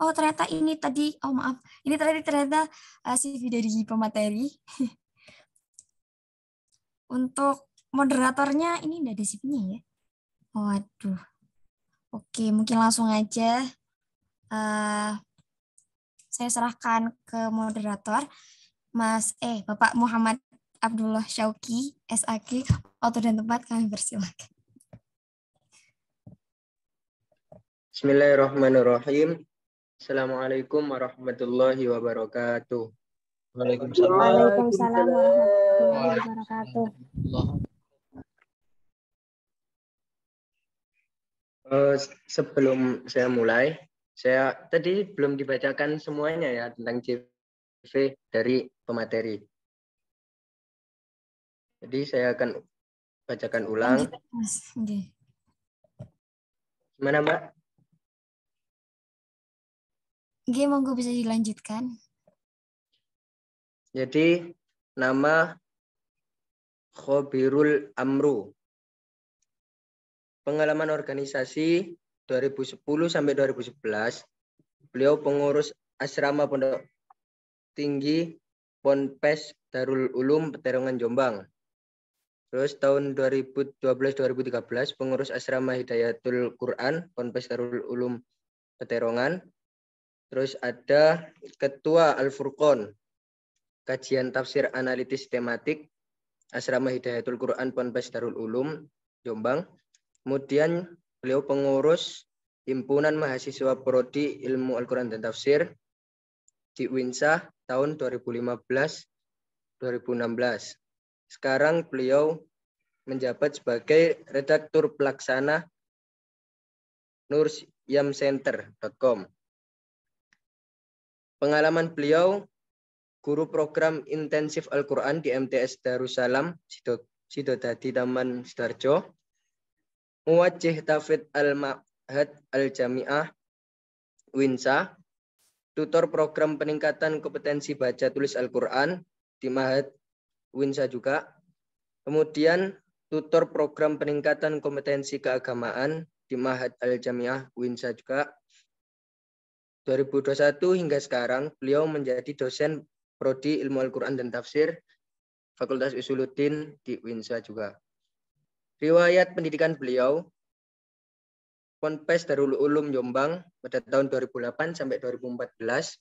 oh ternyata ini tadi oh maaf ini tadi ternyata uh, eh, CV dari pemateri untuk moderatornya ini tidak ada CV-nya ya waduh oke mungkin langsung aja uh, saya serahkan ke moderator Mas eh Bapak Muhammad Abdullah Syauki SAK, auto dan tempat kami persilakan Bismillahirrahmanirrahim. Assalamualaikum warahmatullahi wabarakatuh. Waalaikumsalam. Waalaikumsalam warahmatullahi wabarakatuh. Eh, sebelum saya mulai, saya tadi belum dibacakan semuanya ya tentang CV dari pemateri. Jadi saya akan bacakan ulang. Gimana Mbak? Gih, monggo bisa dilanjutkan. Jadi nama Khobirul Amru. Pengalaman organisasi 2010 sampai 2011, beliau pengurus asrama Pondok Tinggi Ponpes Darul Ulum Peterongan Jombang. Terus tahun 2012-2013 pengurus asrama Hidayatul Quran Ponpes Darul Ulum Peterongan. Terus ada Ketua Al-Furqon, Kajian Tafsir Analitis Tematik, Asrama Hidayatul Quran Ponpes Darul Ulum, Jombang. Kemudian beliau pengurus Himpunan Mahasiswa Prodi Ilmu Al-Quran dan Tafsir di Winsa tahun 2015-2016. Sekarang beliau menjabat sebagai redaktur pelaksana nursyamcenter.com. Pengalaman beliau guru program intensif Al-Quran di MTS Darussalam, Sidodadi Taman Sidarjo, Muwajih Tafid Al-Ma'had Al-Jami'ah Winsa, tutor program peningkatan kompetensi baca tulis Al-Quran di Mahat Winsa juga. Kemudian tutor program peningkatan kompetensi keagamaan di Mahat Al-Jamiah Winsa juga. 2021 hingga sekarang, beliau menjadi dosen prodi Ilmu Al-Quran dan Tafsir Fakultas Usuluddin di Winsa juga. Riwayat pendidikan beliau, Ponpes Darul Ulum Jombang pada tahun 2008 sampai 2014.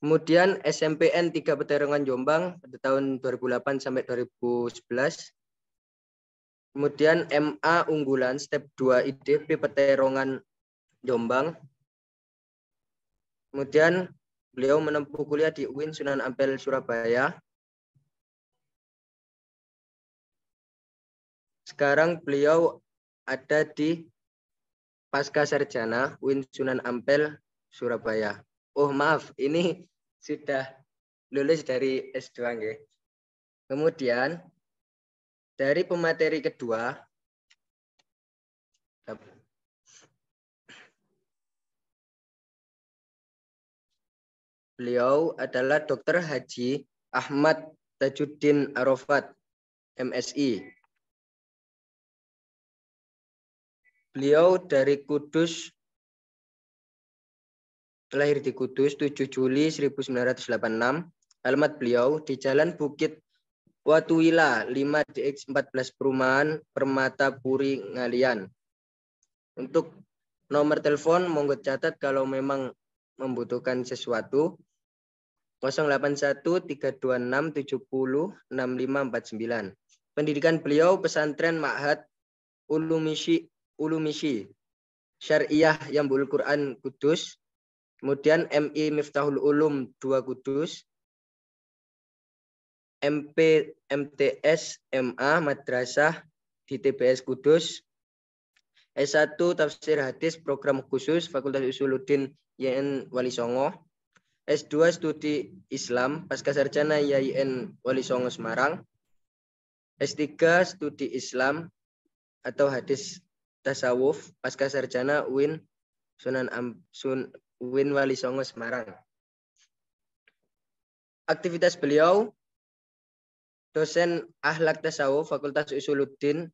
Kemudian SMPN 3 Peterongan Jombang pada tahun 2008 sampai 2011. Kemudian MA Unggulan Step 2 IDP Peterongan Jombang Kemudian beliau menempuh kuliah di UIN Sunan Ampel Surabaya. Sekarang beliau ada di Pasca Sarjana UIN Sunan Ampel Surabaya. Oh maaf, ini sudah lulus dari S2 nggih. Kemudian dari pemateri kedua Beliau adalah Dr. Haji Ahmad Tajuddin Arafat, MSI. Beliau dari Kudus, lahir di Kudus 7 Juli 1986. Alamat beliau di Jalan Bukit Watuwila 5DX14 Perumahan Permata Puri Ngalian. Untuk nomor telepon monggo catat kalau memang membutuhkan sesuatu. 081326706549. Pendidikan beliau pesantren Ma'had Ulumishi Ulumishi Syariah Yambul Quran Kudus. Kemudian MI Miftahul Ulum 2 Kudus. MP MTS MA Madrasah di TBS Kudus. S1 Tafsir Hadis Program Khusus Fakultas Usuluddin YN Wali Songo. S2 Studi Islam Pasca Sarjana IAIN Wali Songo Semarang. S3 Studi Islam atau Hadis Tasawuf Pasca Sarjana UIN Sunan Am, Sun, UIN Wali Songo Semarang. Aktivitas beliau dosen Ahlak Tasawuf Fakultas Usuluddin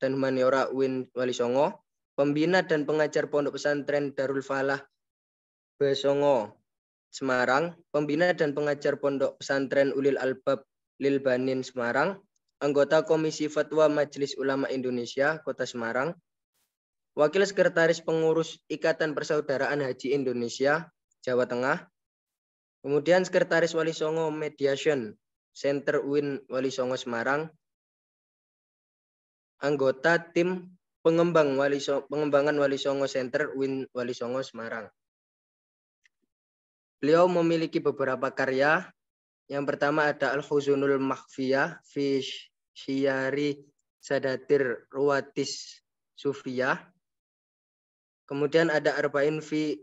dan Humaniora UIN Wali Songo, pembina dan pengajar Pondok Pesantren Darul Falah Besongo Semarang, pembina dan pengajar Pondok Pesantren Ulil Albab Lilbanin Semarang, anggota Komisi Fatwa Majelis Ulama Indonesia Kota Semarang, Wakil Sekretaris Pengurus Ikatan Persaudaraan Haji Indonesia Jawa Tengah, kemudian Sekretaris Wali Songo Mediation Center Win Wali Songo Semarang, anggota tim pengembang Wali so pengembangan Wali Songo Center Win Wali Songo Semarang. Beliau memiliki beberapa karya. Yang pertama ada Al-Huzunul Mahfiyah fi Syiari Sadatir Ruwatis Sufiyah. Kemudian ada Arba'in fi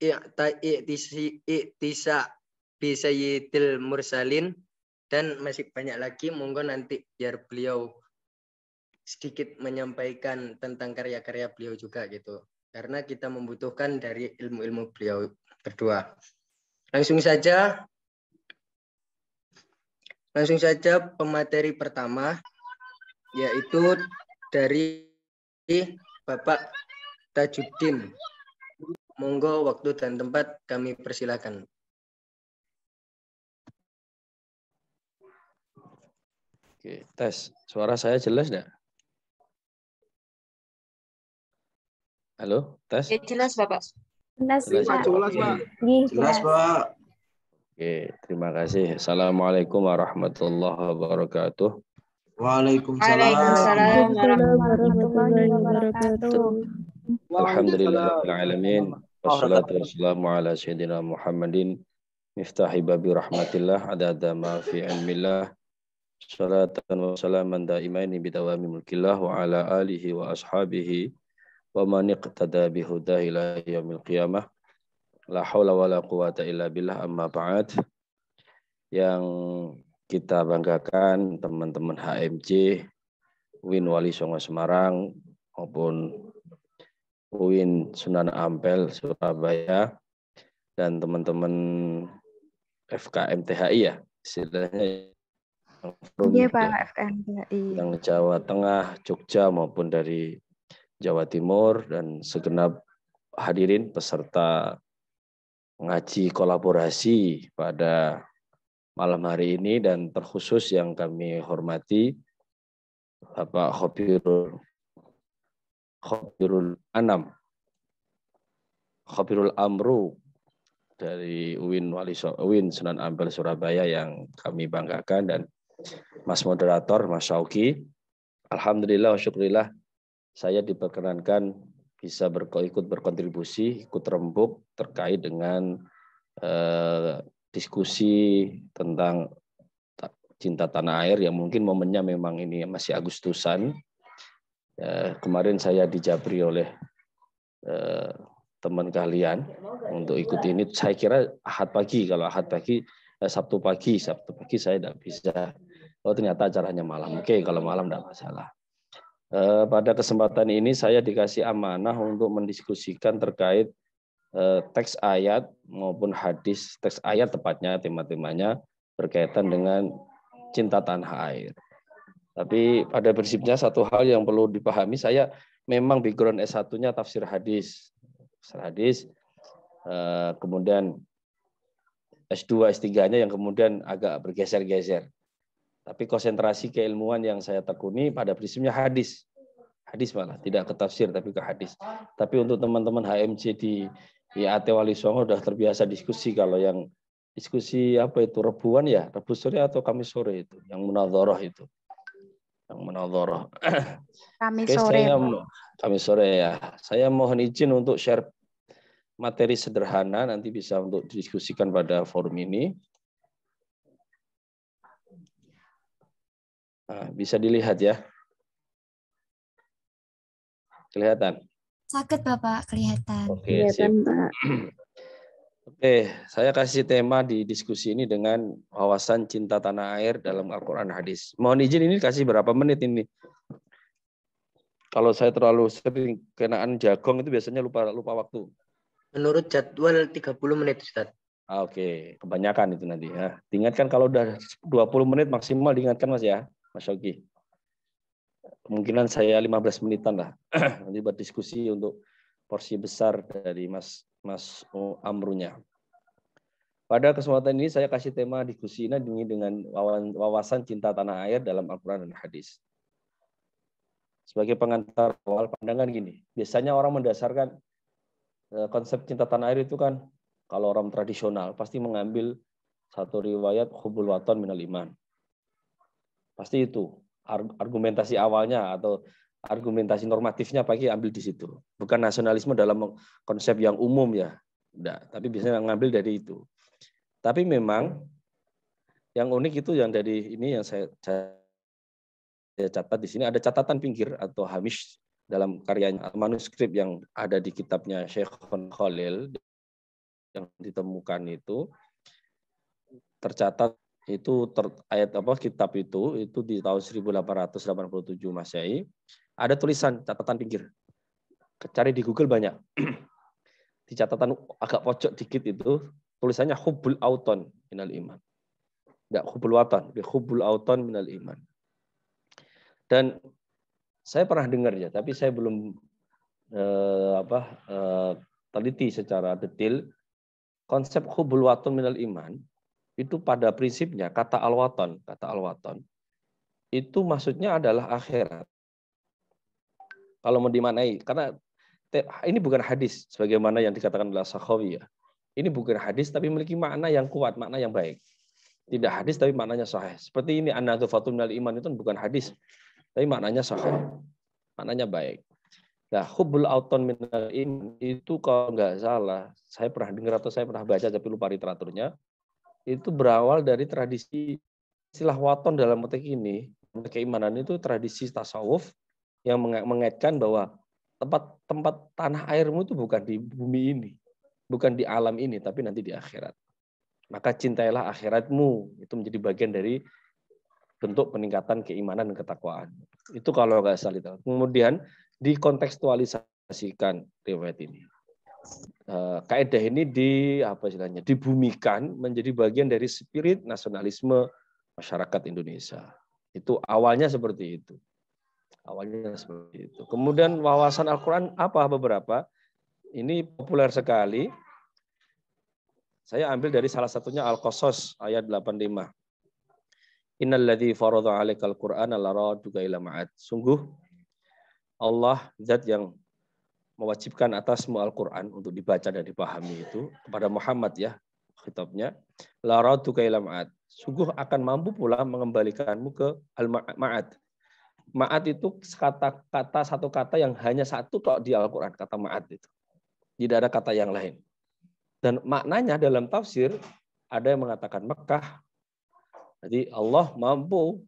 Iktisa Sayyidil Mursalin. Dan masih banyak lagi, monggo nanti biar beliau sedikit menyampaikan tentang karya-karya beliau juga gitu. Karena kita membutuhkan dari ilmu-ilmu beliau berdua. Langsung saja Langsung saja pemateri pertama yaitu dari Bapak Tajuddin. Monggo waktu dan tempat kami persilakan. Oke, tes. Suara saya jelas enggak? Halo, tes. Ya, jelas, Bapak. Jelas, Pak. Jelas, Pak. Jelas, Pak. Oke, terima kasih. Assalamualaikum warahmatullahi wabarakatuh. Waalaikumsalam. warahmatullahi wabarakatuh. Alhamdulillahirrahmanirrahim. Wassalatu wassalamu ala sayyidina Muhammadin. Miftahi babi rahmatillah. ma fi wa man iqtada huda ila yaumil qiyamah la haula wala quwata illa billah amma ba'd yang kita banggakan teman-teman HMC Win Wali Songo Semarang maupun Win Sunan Ampel Surabaya dan teman-teman FKM THI ya istilahnya Iya Pak FKM THI. Yang Jawa Tengah, Jogja maupun dari Jawa Timur dan segenap hadirin peserta ngaji kolaborasi pada malam hari ini dan terkhusus yang kami hormati Bapak Khofirul Khofirul Anam Khofirul Amru dari UIN Wali UIN Sunan Ampel Surabaya yang kami banggakan dan Mas moderator Mas Syauki Alhamdulillah syukurillah saya diperkenankan bisa berko, ikut berkontribusi, ikut rembuk terkait dengan eh, diskusi tentang cinta tanah air yang mungkin momennya memang ini masih Agustusan. Eh, kemarin saya dijabri oleh eh, teman kalian untuk ikut ini. Saya kira ahad pagi kalau ahad pagi eh, Sabtu pagi Sabtu pagi saya tidak bisa. Oh ternyata acaranya malam. Oke kalau malam tidak masalah. Eh, pada kesempatan ini saya dikasih amanah untuk mendiskusikan terkait eh, teks ayat maupun hadis teks ayat tepatnya tema-temanya berkaitan dengan cinta tanah air. Tapi pada prinsipnya satu hal yang perlu dipahami saya memang background S1-nya tafsir hadis. Tafsir hadis eh, kemudian S2 S3-nya yang kemudian agak bergeser-geser. Tapi konsentrasi keilmuan yang saya tekuni pada prinsipnya hadis. Hadis malah, tidak ke tafsir tapi ke hadis. Tapi untuk teman-teman HMC di IAT Wali Songo sudah terbiasa diskusi kalau yang diskusi apa itu rebuan ya, rebu sore atau Kamis sore itu, yang munadzarah itu. Yang munadzarah Kamis okay, sore. Saya, Kamis sore ya. Saya mohon izin untuk share materi sederhana nanti bisa untuk didiskusikan pada forum ini. Nah, bisa dilihat ya. Kelihatan? Sakit Bapak, kelihatan. Oke, kelihatan, Oke, saya kasih tema di diskusi ini dengan wawasan cinta tanah air dalam Al-Quran Hadis. Mohon izin ini kasih berapa menit ini? Kalau saya terlalu sering kenaan jagong itu biasanya lupa lupa waktu. Menurut jadwal 30 menit, Ustaz. Ah, oke, kebanyakan itu nanti ya. Diingatkan kalau udah 20 menit maksimal diingatkan Mas ya. Mas Yogi. Kemungkinan saya 15 menitan lah. Nanti buat diskusi untuk porsi besar dari Mas Mas Amrunya. Pada kesempatan ini saya kasih tema diskusi ini dengan wawasan cinta tanah air dalam Al-Quran dan Hadis. Sebagai pengantar awal pandangan gini, biasanya orang mendasarkan e, konsep cinta tanah air itu kan kalau orang tradisional pasti mengambil satu riwayat hubul waton minal iman Pasti itu argumentasi awalnya atau argumentasi normatifnya pagi ambil di situ. Bukan nasionalisme dalam konsep yang umum ya. Enggak, tapi biasanya ngambil dari itu. Tapi memang yang unik itu yang dari ini yang saya, catat di sini ada catatan pinggir atau hamish dalam karyanya manuskrip yang ada di kitabnya Sheikh Khalil yang ditemukan itu tercatat itu ter, ayat apa kitab itu itu di tahun 1887 Masehi ada tulisan catatan pinggir. Cari di Google banyak. di catatan agak pojok dikit itu tulisannya hubul auton minal iman. Enggak hubul watan, hubul auton minal iman. Dan saya pernah dengar ya, tapi saya belum eh, apa eh, teliti secara detail konsep hubul watan minal iman itu pada prinsipnya kata alwaton, kata alwaton itu maksudnya adalah akhirat. Kalau mau dimanai, karena ini bukan hadis sebagaimana yang dikatakan oleh Sahawi ya. Ini bukan hadis tapi memiliki makna yang kuat, makna yang baik. Tidak hadis tapi maknanya sahih. Seperti ini an minal iman itu bukan hadis tapi maknanya sahih. Maknanya baik. Nah, hubul auton minal iman itu kalau nggak salah, saya pernah dengar atau saya pernah baca tapi lupa literaturnya itu berawal dari tradisi istilah waton dalam konteks ini keimanan itu tradisi tasawuf yang mengaitkan bahwa tempat tempat tanah airmu itu bukan di bumi ini, bukan di alam ini, tapi nanti di akhirat. Maka cintailah akhiratmu itu menjadi bagian dari bentuk peningkatan keimanan dan ketakwaan. Itu kalau nggak salah itu. Kemudian dikontekstualisasikan riwayat ini. Eh, kaidah ini di apa istilahnya dibumikan menjadi bagian dari spirit nasionalisme masyarakat Indonesia. Itu awalnya seperti itu. Awalnya seperti itu. Kemudian wawasan Al-Qur'an apa beberapa? Ini populer sekali. Saya ambil dari salah satunya Al-Qasas ayat 85. Innalladzi faradha 'alaikal Qur'ana laraduka ila ma'ad. Sungguh Allah zat yang mewajibkan atasmu Al-Quran untuk dibaca dan dipahami itu kepada Muhammad ya kitabnya La ratuka ma'at. Sungguh akan mampu pula mengembalikanmu ke al-ma'at. Ma'at itu kata-kata satu kata yang hanya satu kok di Al-Quran, kata ma'at itu. Tidak ada kata yang lain. Dan maknanya dalam tafsir ada yang mengatakan Mekah. Jadi Allah mampu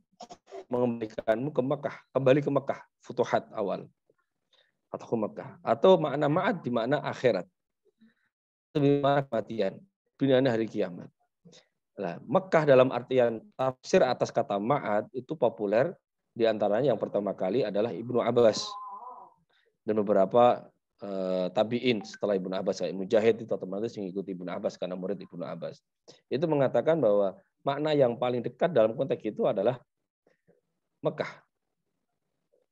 mengembalikanmu ke Mekah, kembali ke Mekah, futuhat awal. Fathu Mekah atau makna ma'ad di makna akhirat. Makna kematian, dunianya hari kiamat. Nah, Mekah dalam artian tafsir atas kata ma'ad itu populer di antaranya yang pertama kali adalah Ibnu Abbas dan beberapa uh, tabiin setelah Ibnu Abbas Ibnu Mujahid itu otomatis mengikuti Ibnu Abbas karena murid Ibnu Abbas. Itu mengatakan bahwa makna yang paling dekat dalam konteks itu adalah Mekah.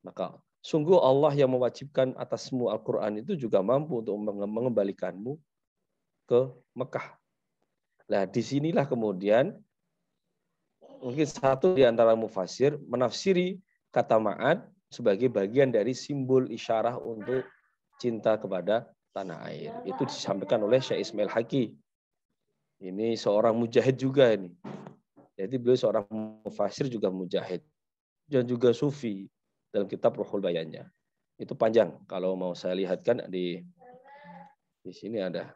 Maka Sungguh Allah yang mewajibkan atasmu Al-Quran itu juga mampu untuk mengembalikanmu ke Mekah. Nah, sinilah kemudian mungkin satu di antara mufasir menafsiri kata ma'ad sebagai bagian dari simbol isyarah untuk cinta kepada tanah air. Itu disampaikan oleh Syekh Ismail Haki. Ini seorang mujahid juga ini. Jadi beliau seorang mufasir juga mujahid. Dan juga sufi dalam kitab Ruhul Bayannya. Itu panjang kalau mau saya lihatkan di di sini ada.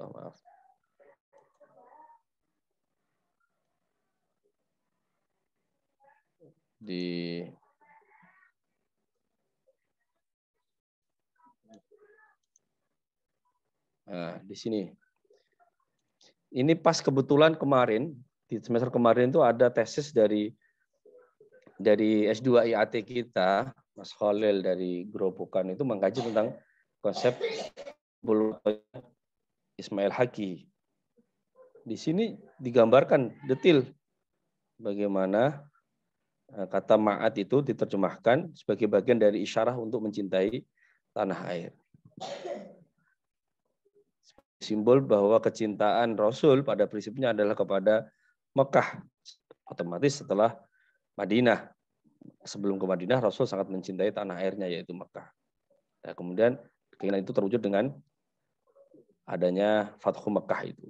Oh, maaf. Di Nah, di sini. Ini pas kebetulan kemarin di semester kemarin itu ada tesis dari dari S2 IAT kita, Mas Khalil dari Gerobokan itu mengkaji tentang konsep bulu Ismail Haki. Di sini digambarkan detail bagaimana eh, kata ma'at itu diterjemahkan sebagai bagian dari isyarah untuk mencintai tanah air. Simbol bahwa kecintaan Rasul pada prinsipnya adalah kepada Mekah. Otomatis setelah Madinah. Sebelum ke Madinah, Rasul sangat mencintai tanah airnya, yaitu Mekah. Nah, kemudian keinginan itu terwujud dengan adanya Fathu Mekah itu.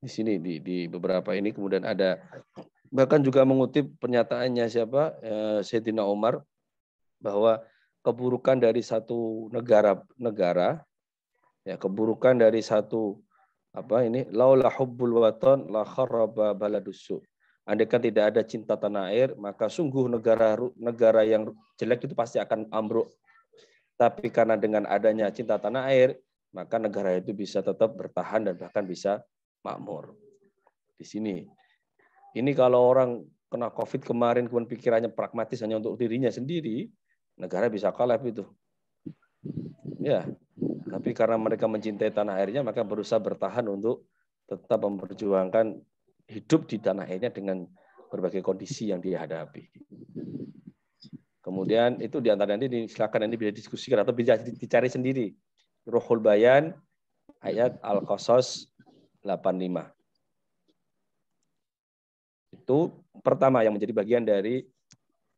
Di sini, di, di beberapa ini, kemudian ada bahkan juga mengutip pernyataannya siapa eh, Sayyidina Umar bahwa keburukan dari satu negara negara ya keburukan dari satu apa ini laula hubbul watan la kharraba baladussu. Andaikan tidak ada cinta tanah air, maka sungguh negara negara yang jelek itu pasti akan ambruk. Tapi karena dengan adanya cinta tanah air, maka negara itu bisa tetap bertahan dan bahkan bisa makmur. Di sini. Ini kalau orang kena COVID kemarin kemudian pikirannya pragmatis hanya untuk dirinya sendiri, negara bisa kalah itu. Ya, tapi karena mereka mencintai tanah airnya, maka berusaha bertahan untuk tetap memperjuangkan hidup di tanah airnya dengan berbagai kondisi yang dihadapi. Kemudian itu di antara nanti silakan nanti bisa diskusikan atau bisa dicari sendiri. Ruhul Bayan ayat Al-Qasas 85. Itu pertama yang menjadi bagian dari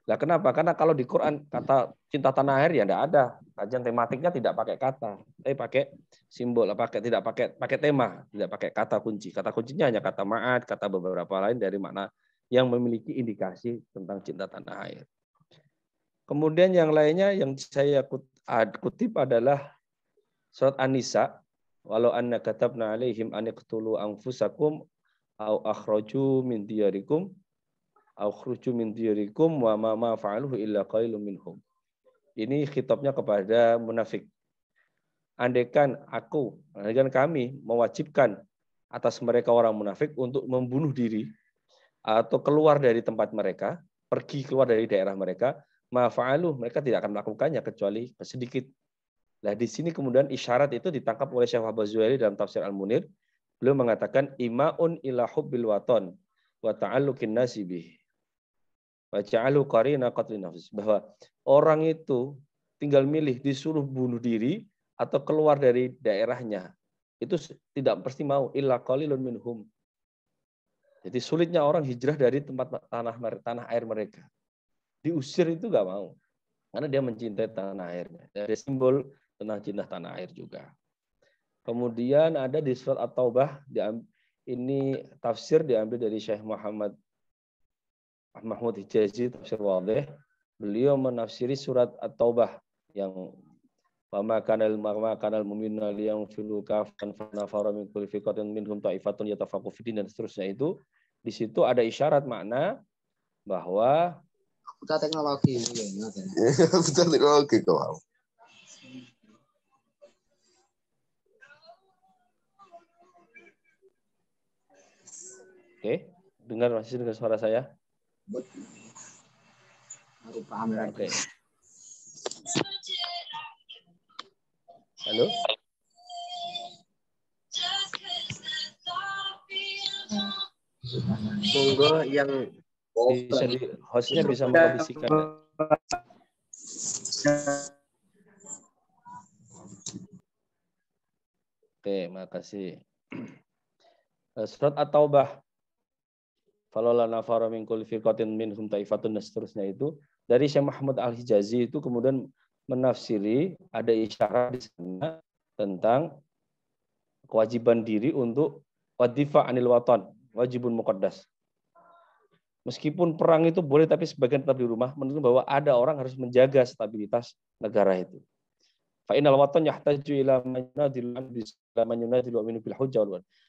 Nah, kenapa? Karena kalau di Quran kata cinta tanah air ya tidak ada. Kajian tematiknya tidak pakai kata, tapi eh, pakai simbol, pakai tidak pakai pakai tema, tidak pakai kata kunci. Kata kuncinya hanya kata maat, kata beberapa lain dari mana yang memiliki indikasi tentang cinta tanah air. Kemudian yang lainnya yang saya kutip adalah surat An-Nisa, walau anna katabna alaihim aniqtulu anfusakum au akhraju min diyarikum au min diyarikum wa ma ma fa'aluhu illa qailum minhum. Ini khitabnya kepada munafik. Andaikan aku, andaikan kami mewajibkan atas mereka orang munafik untuk membunuh diri atau keluar dari tempat mereka, pergi keluar dari daerah mereka, ma'fa'alu, mereka tidak akan melakukannya kecuali sedikit. Nah, di sini kemudian isyarat itu ditangkap oleh Syekh Wahbah dalam tafsir Al-Munir. Beliau mengatakan imaun ila hubbil waton wa nasibih. Baca Bahwa orang itu tinggal milih disuruh bunuh diri atau keluar dari daerahnya. Itu tidak pasti mau illa qalilun minhum. Jadi sulitnya orang hijrah dari tempat tanah tanah air mereka. Diusir itu nggak mau. Karena dia mencintai tanah airnya. Ada simbol tentang cinta tanah air juga. Kemudian ada di surat At-Taubah ini tafsir diambil dari Syekh Muhammad Mahmud Hijazi tafsir wadih, beliau menafsiri surat At-Taubah yang Wama kanal marma kanal mumina liyang filu kafan fana min kulifikat yang minhum ta'ifatun yatafaqu dan seterusnya itu di situ ada isyarat makna bahwa buta teknologi buta teknologi kau Oke, dengar masih dengar suara saya? buat ini. paham lagi. Okay. Halo? tunggu yang bisa di hostnya bisa menghabisikan. Oke, makasih. Eh, Surat At-Taubah falola nafara min kulli firqatin minhum taifatun dan seterusnya itu dari Syekh Muhammad Al-Hijazi itu kemudian menafsiri ada isyarat di sana tentang kewajiban diri untuk wadifa anil waton, wajibun muqaddas. Meskipun perang itu boleh tapi sebagian tetap di rumah menunjukkan bahwa ada orang harus menjaga stabilitas negara itu. Fa innal watan yahtaju ila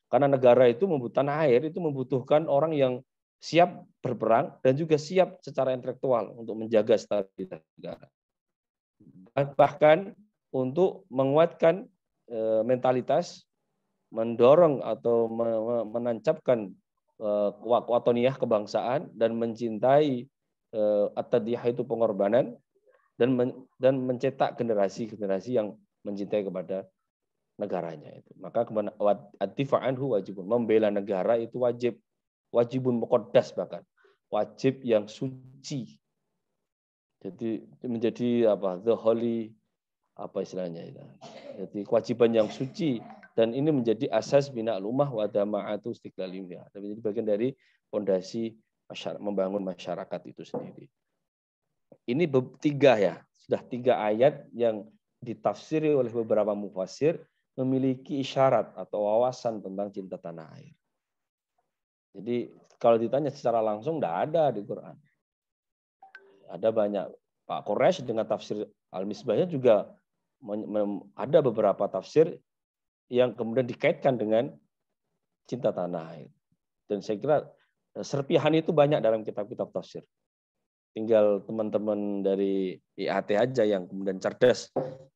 Karena negara itu membutuhkan air, itu membutuhkan orang yang siap berperang dan juga siap secara intelektual untuk menjaga stabilitas negara. Bahkan untuk menguatkan eh, mentalitas, mendorong atau menancapkan eh, watoniyah kebangsaan dan mencintai eh, atadiah itu pengorbanan dan dan mencetak generasi-generasi yang mencintai kepada negaranya itu. Maka kemudian wajib membela negara itu wajib wajibun mukodas bahkan wajib yang suci jadi menjadi apa the holy apa istilahnya itu jadi kewajiban yang suci dan ini menjadi asas bina lumah wadamaatu dama'atu tapi jadi bagian dari fondasi masyarakat, membangun masyarakat itu sendiri ini tiga ya sudah tiga ayat yang ditafsiri oleh beberapa mufasir memiliki isyarat atau wawasan tentang cinta tanah air jadi kalau ditanya secara langsung tidak ada di Quran. Ada banyak Pak Quraisy dengan tafsir Al-Misbahnya juga ada beberapa tafsir yang kemudian dikaitkan dengan cinta tanah air. Dan saya kira serpihan itu banyak dalam kitab-kitab tafsir tinggal teman-teman dari IAT aja yang kemudian cerdas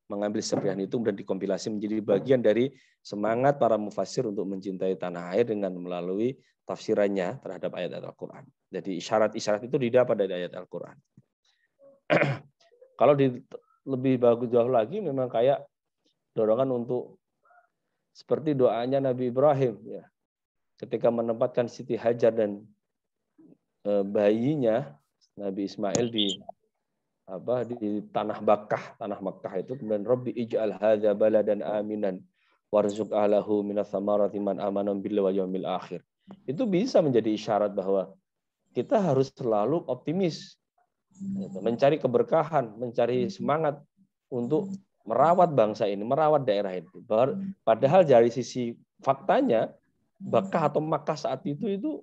mengambil serpihan itu kemudian dikompilasi menjadi bagian dari semangat para mufasir untuk mencintai tanah air dengan melalui tafsirannya terhadap ayat-ayat Al-Quran. Jadi isyarat-isyarat itu didapat dari ayat Al-Quran. Kalau di, lebih bagus jauh lagi memang kayak dorongan untuk seperti doanya Nabi Ibrahim ya. Ketika menempatkan Siti Hajar dan eh, bayinya Nabi Ismail di apa di tanah Bakah, tanah Mekkah itu kemudian Rabbi ij'al hadza baladan aminan warzuk ahlahu minas samarati man amana billahi wal akhir. Itu bisa menjadi isyarat bahwa kita harus selalu optimis. Gitu, mencari keberkahan, mencari semangat untuk merawat bangsa ini, merawat daerah itu. Padahal dari sisi faktanya Bakah atau Makkah saat itu itu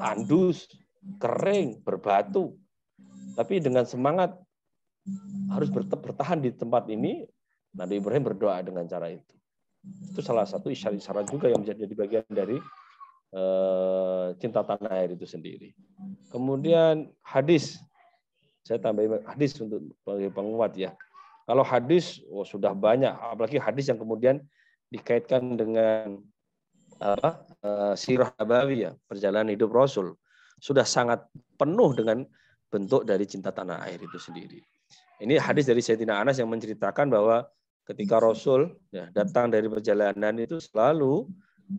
tandus, kering, berbatu, tapi dengan semangat harus bertahan di tempat ini, Nabi Ibrahim berdoa dengan cara itu. Itu salah satu isyarat-isyarat juga yang menjadi bagian dari uh, cinta tanah air itu sendiri. Kemudian hadis, saya tambahin hadis untuk penguat ya. Kalau hadis oh, sudah banyak, apalagi hadis yang kemudian dikaitkan dengan apa uh, sirah nabawi ya perjalanan hidup Rasul sudah sangat penuh dengan bentuk dari cinta tanah air itu sendiri. Ini hmm. hadis dari Sayyidina Anas yang menceritakan bahwa ketika hmm. Rasul ya, datang dari perjalanan itu selalu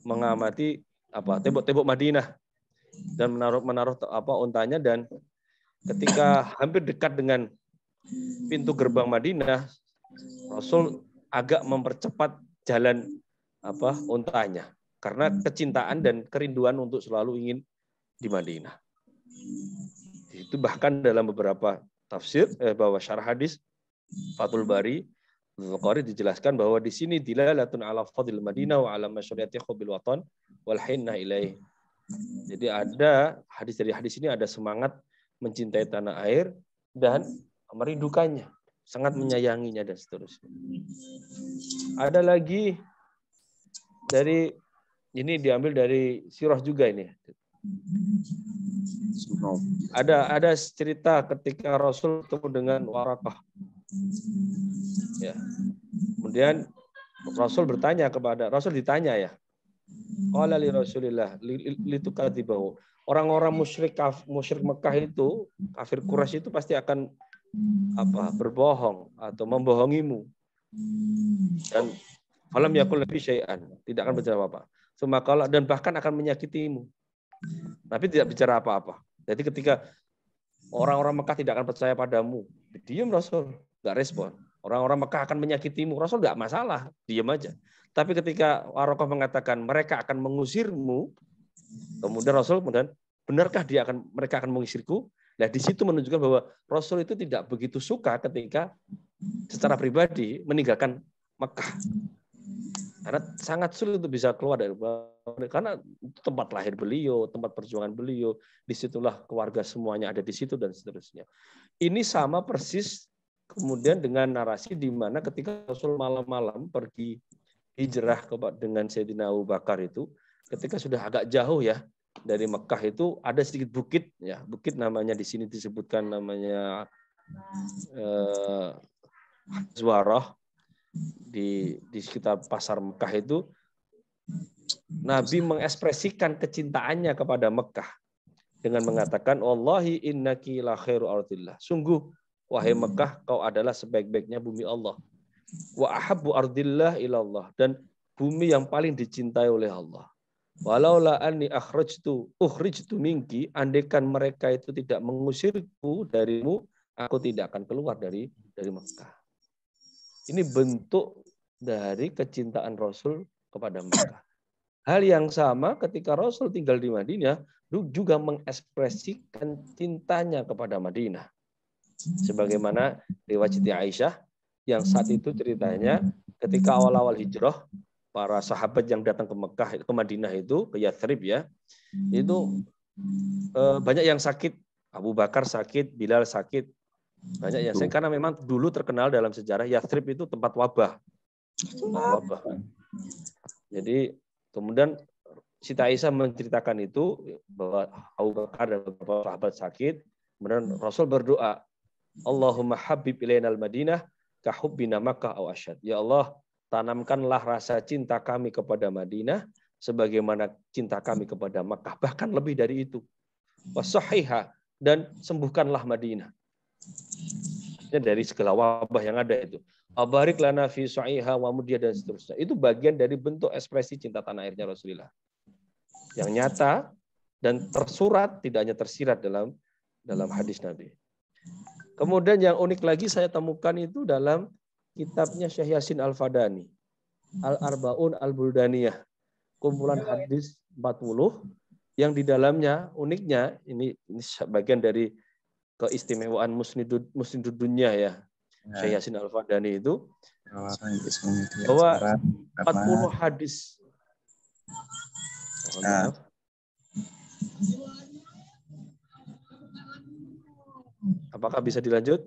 mengamati apa hmm. tembok-tembok Madinah dan menaruh menaruh apa untanya dan ketika hampir dekat dengan pintu gerbang Madinah Rasul agak mempercepat jalan apa untanya karena kecintaan dan kerinduan untuk selalu ingin di Madinah itu bahkan dalam beberapa tafsir eh, bahwa syarah hadis Fathul Bari korid bukhari dijelaskan bahwa di sini dilalatun ala fadil Madinah wa ala masyariati khubil watan wal hinna ilaih. Jadi ada hadis dari hadis ini ada semangat mencintai tanah air dan merindukannya, sangat menyayanginya dan seterusnya. Ada lagi dari ini diambil dari sirah juga ini ada ada cerita ketika Rasul ketemu dengan Warakah. Ya. Kemudian Rasul bertanya kepada Rasul ditanya ya. Qala li Rasulillah litukadzibahu. Orang-orang musyrik musyrik Mekah itu, kafir Quraisy itu pasti akan apa? berbohong atau membohongimu. Dan alam yakul lebih syai'an, tidak akan berjawab apa. Semakala dan bahkan akan menyakitimu. Tapi tidak bicara apa-apa. Jadi ketika orang-orang Mekah tidak akan percaya padamu, diam Rasul, nggak respon. Orang-orang Mekah akan menyakitimu, Rasul nggak masalah, diam aja. Tapi ketika Warokoh mengatakan mereka akan mengusirmu, kemudian Rasul kemudian benarkah dia akan mereka akan mengusirku? Nah di situ menunjukkan bahwa Rasul itu tidak begitu suka ketika secara pribadi meninggalkan Mekah. Karena sangat sulit untuk bisa keluar dari karena tempat lahir beliau, tempat perjuangan beliau, disitulah keluarga semuanya ada di situ dan seterusnya. Ini sama persis kemudian dengan narasi di mana ketika Rasul malam-malam pergi hijrah dengan Sayyidina Abu Bakar itu, ketika sudah agak jauh ya dari Mekah itu ada sedikit bukit ya, bukit namanya di sini disebutkan namanya eh, Zuarah di di sekitar pasar Mekah itu Nabi mengekspresikan kecintaannya kepada Mekah dengan mengatakan Allahi innaki la khairu ardillah. Sungguh wahai Mekah kau adalah sebaik-baiknya bumi Allah. Wa ahabbu ardillah ilallah dan bumi yang paling dicintai oleh Allah. Walaula anni akhrajtu ukhrijtu minki andekan mereka itu tidak mengusirku darimu aku tidak akan keluar dari dari Mekah. Ini bentuk dari kecintaan Rasul kepada mereka. Hal yang sama ketika Rasul tinggal di Madinah juga mengekspresikan cintanya kepada Madinah. Sebagaimana riwayat Siti Aisyah yang saat itu ceritanya ketika awal-awal hijrah para sahabat yang datang ke Mekah ke Madinah itu ke Yathrib ya itu eh, banyak yang sakit Abu Bakar sakit Bilal sakit banyak ya. Saya karena memang dulu terkenal dalam sejarah Yathrib itu tempat wabah. Iya. Tempat wabah. Jadi kemudian Siti Aisyah menceritakan itu bahwa Abu Bakar dan beberapa sahabat sakit. Kemudian Rasul berdoa, Allahumma habib ilaina al-Madinah kahubbina Makkah aw asyad. Ya Allah, tanamkanlah rasa cinta kami kepada Madinah sebagaimana cinta kami kepada Makkah, bahkan lebih dari itu. Wasahiha dan sembuhkanlah Madinah dari segala wabah yang ada itu. Abarik lana fi sa'iha wa mudia dan seterusnya. Itu bagian dari bentuk ekspresi cinta tanah airnya Rasulullah. Yang nyata dan tersurat tidak hanya tersirat dalam dalam hadis Nabi. Kemudian yang unik lagi saya temukan itu dalam kitabnya Syekh Yasin Al-Fadani. Al-Arbaun Al-Buldaniyah. Kumpulan hadis 40 yang di dalamnya uniknya ini, ini bagian dari keistimewaan musnidud musnidud dunia ya. ya. Syekh Yasin Al-Fadani itu bahwa 40 hadis nah. Apakah bisa dilanjut?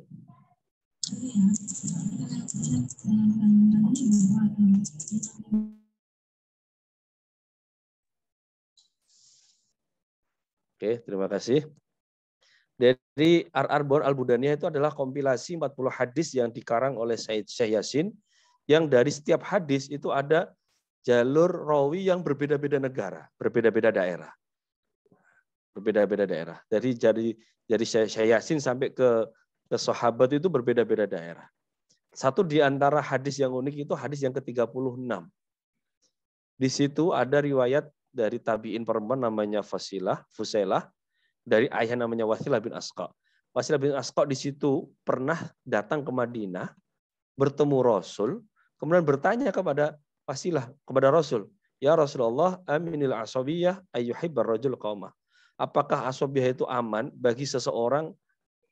Oke, terima kasih. Dari ar Bor al Budaniyah itu adalah kompilasi 40 hadis yang dikarang oleh Said Syekh Yasin yang dari setiap hadis itu ada jalur rawi yang berbeda-beda negara, berbeda-beda daerah. Berbeda-beda daerah. Dari dari dari Syekh Yasin sampai ke ke sahabat itu berbeda-beda daerah. Satu di antara hadis yang unik itu hadis yang ke-36. Di situ ada riwayat dari tabi'in perempuan namanya Fasilah, Fusailah, dari ayah namanya Wasilah bin Asqa. Wasilah bin Asqa di situ pernah datang ke Madinah, bertemu Rasul, kemudian bertanya kepada Wasilah, kepada Rasul, Ya Rasulullah, aminil asobiyah ayyuhibbar rajul qaumah?" Apakah asobiyah itu aman bagi seseorang?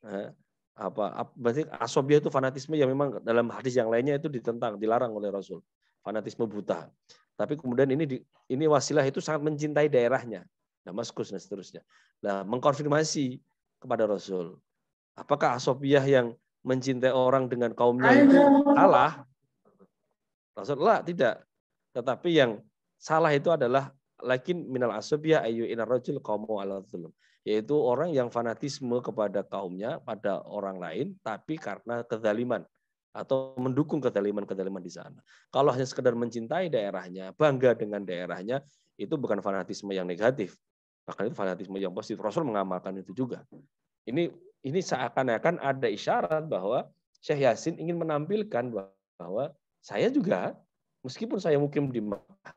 Eh, apa berarti asobiyah itu fanatisme yang memang dalam hadis yang lainnya itu ditentang, dilarang oleh Rasul. Fanatisme buta. Tapi kemudian ini di, ini wasilah itu sangat mencintai daerahnya. Damaskus dan seterusnya. Nah, mengkonfirmasi kepada Rasul, apakah Asofiyah yang mencintai orang dengan kaumnya itu salah? Rasulullah tidak. Tetapi yang salah itu adalah lakin minal asofiyah ayu inar rajul qaumu ala zulm yaitu orang yang fanatisme kepada kaumnya pada orang lain tapi karena kezaliman atau mendukung kezaliman-kezaliman di sana. Kalau hanya sekedar mencintai daerahnya, bangga dengan daerahnya, itu bukan fanatisme yang negatif, maka itu fanatisme yang positif. Rasul mengamalkan itu juga. Ini ini seakan-akan ada isyarat bahwa Syekh Yasin ingin menampilkan bahwa saya juga meskipun saya mukim di Mekah,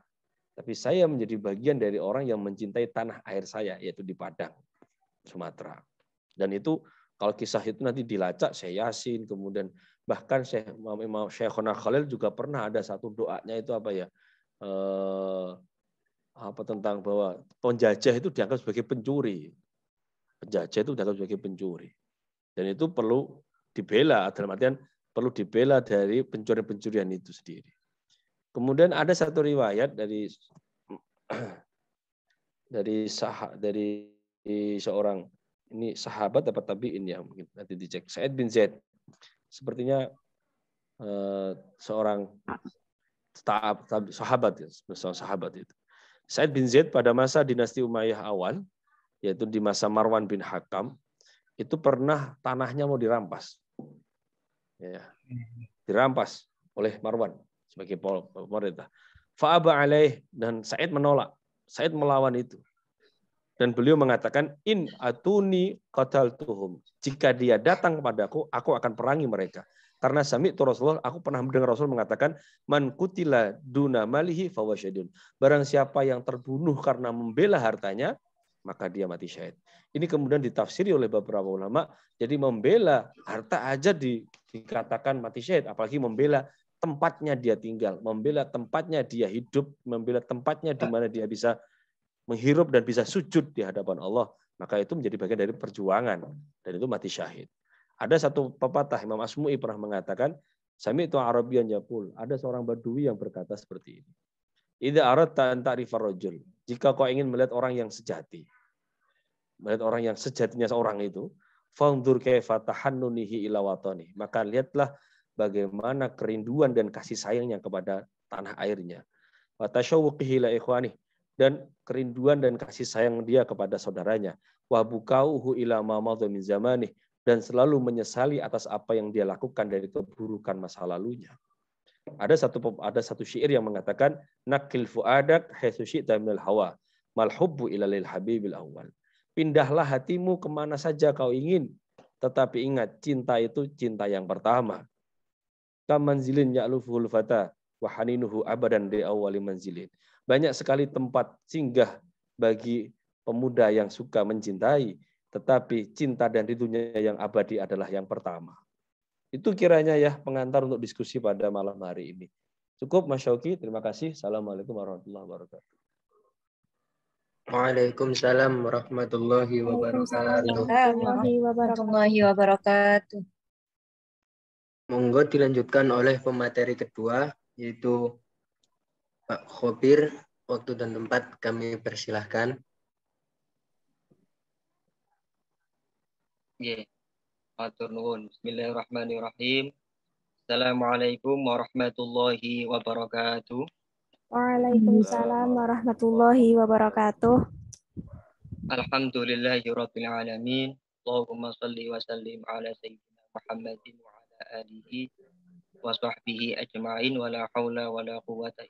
tapi saya menjadi bagian dari orang yang mencintai tanah air saya yaitu di Padang, Sumatera. Dan itu kalau kisah itu nanti dilacak Syekh Yasin, kemudian bahkan Syekh Imam Khalil juga pernah ada satu doanya itu apa ya? Eh, apa tentang bahwa penjajah itu dianggap sebagai pencuri. Penjajah itu dianggap sebagai pencuri. Dan itu perlu dibela dalam artian perlu dibela dari pencurian-pencurian itu sendiri. Kemudian ada satu riwayat dari dari sah dari seorang ini sahabat dapat tabiin ya mungkin nanti dicek Said bin Zaid sepertinya eh, seorang sahabat ya seorang sahabat itu Said bin Zaid pada masa dinasti Umayyah awal, yaitu di masa Marwan bin Hakam, itu pernah tanahnya mau dirampas. Ya, ya. dirampas oleh Marwan sebagai pemerintah. Fa'aba alaih dan Said menolak. Said melawan itu. Dan beliau mengatakan, In atuni qatal tuhum. Jika dia datang kepadaku, aku akan perangi mereka. Karena sami itu Rasulullah, aku pernah mendengar Rasul mengatakan, man kutila duna malihi fawasyadun. Barang siapa yang terbunuh karena membela hartanya, maka dia mati syahid. Ini kemudian ditafsiri oleh beberapa ulama, jadi membela harta aja di, dikatakan mati syahid, apalagi membela tempatnya dia tinggal, membela tempatnya dia hidup, membela tempatnya di mana dia bisa menghirup dan bisa sujud di hadapan Allah, maka itu menjadi bagian dari perjuangan dan itu mati syahid. Ada satu pepatah Imam Asmu'i pernah mengatakan, Sami itu Arabian Yapul. Ada seorang Badui yang berkata seperti ini. Ida arat ta'rifar rojul. Jika kau ingin melihat orang yang sejati, melihat orang yang sejatinya seorang itu, fangdur kaifa tahannunihi ila Maka lihatlah bagaimana kerinduan dan kasih sayangnya kepada tanah airnya. Wa tasyawuqihi ikhwanih dan kerinduan dan kasih sayang dia kepada saudaranya. Wa bukauhu ila ma min zamanih dan selalu menyesali atas apa yang dia lakukan dari keburukan masa lalunya. Ada satu ada satu syair yang mengatakan nakil fuadak haitsu syi'ta hawa Malhubu ilalil habibil awal. Pindahlah hatimu kemana saja kau ingin, tetapi ingat cinta itu cinta yang pertama. Kamanzilin ya'lufuhul fata Wahani nuhu abadan di awali manzilin. Banyak sekali tempat singgah bagi pemuda yang suka mencintai, tetapi cinta dan ridhunya yang abadi adalah yang pertama. Itu kiranya ya pengantar untuk diskusi pada malam hari ini. Cukup Mas Syauki, terima kasih. Assalamualaikum warahmatullahi wabarakatuh. Waalaikumsalam warahmatullahi wabarakatuh. wabarakatuh. Monggo dilanjutkan oleh pemateri kedua yaitu Pak Khobir. Waktu dan tempat kami persilahkan. Iya. Bismillahirrahmanirrahim. Assalamualaikum warahmatullahi wabarakatuh. Waalaikumsalam warahmatullahi wabarakatuh. Alhamdulillahirabbil alamin. Allahumma shalli wa sallim ala sayyidina Muhammadin wa ala alihi wa sahbihi ajma'in wa la haula wa la illa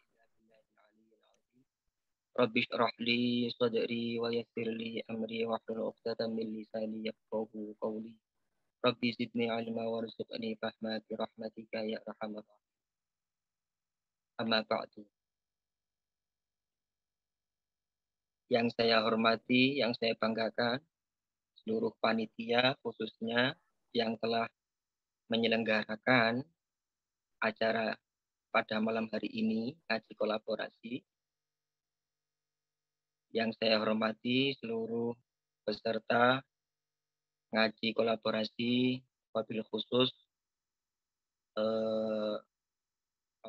Rabbi shrah li sadri wa yassir li amri wa hlul 'uqdatam min lisani yafqahu qawli. Rabbi zidni 'ilma warzuqni fahma bi rahmatika ya arhamar rahimin. Amma ba'du. Yang saya hormati, yang saya banggakan, seluruh panitia khususnya yang telah menyelenggarakan acara pada malam hari ini, ngaji kolaborasi yang saya hormati seluruh peserta ngaji kolaborasi wabil khusus eh,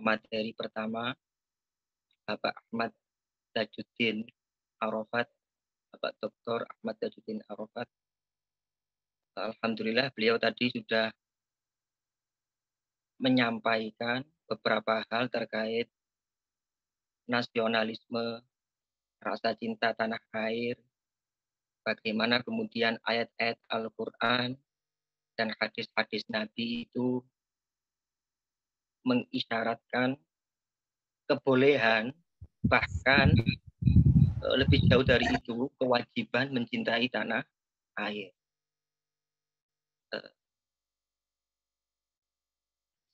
materi pertama Bapak Ahmad Tajuddin Arafat Bapak Dr. Ahmad Tajuddin Arafat Alhamdulillah beliau tadi sudah menyampaikan beberapa hal terkait nasionalisme rasa cinta tanah air, bagaimana kemudian ayat-ayat Al-Quran dan hadis-hadis Nabi itu mengisyaratkan kebolehan, bahkan e, lebih jauh dari itu, kewajiban mencintai tanah air. E,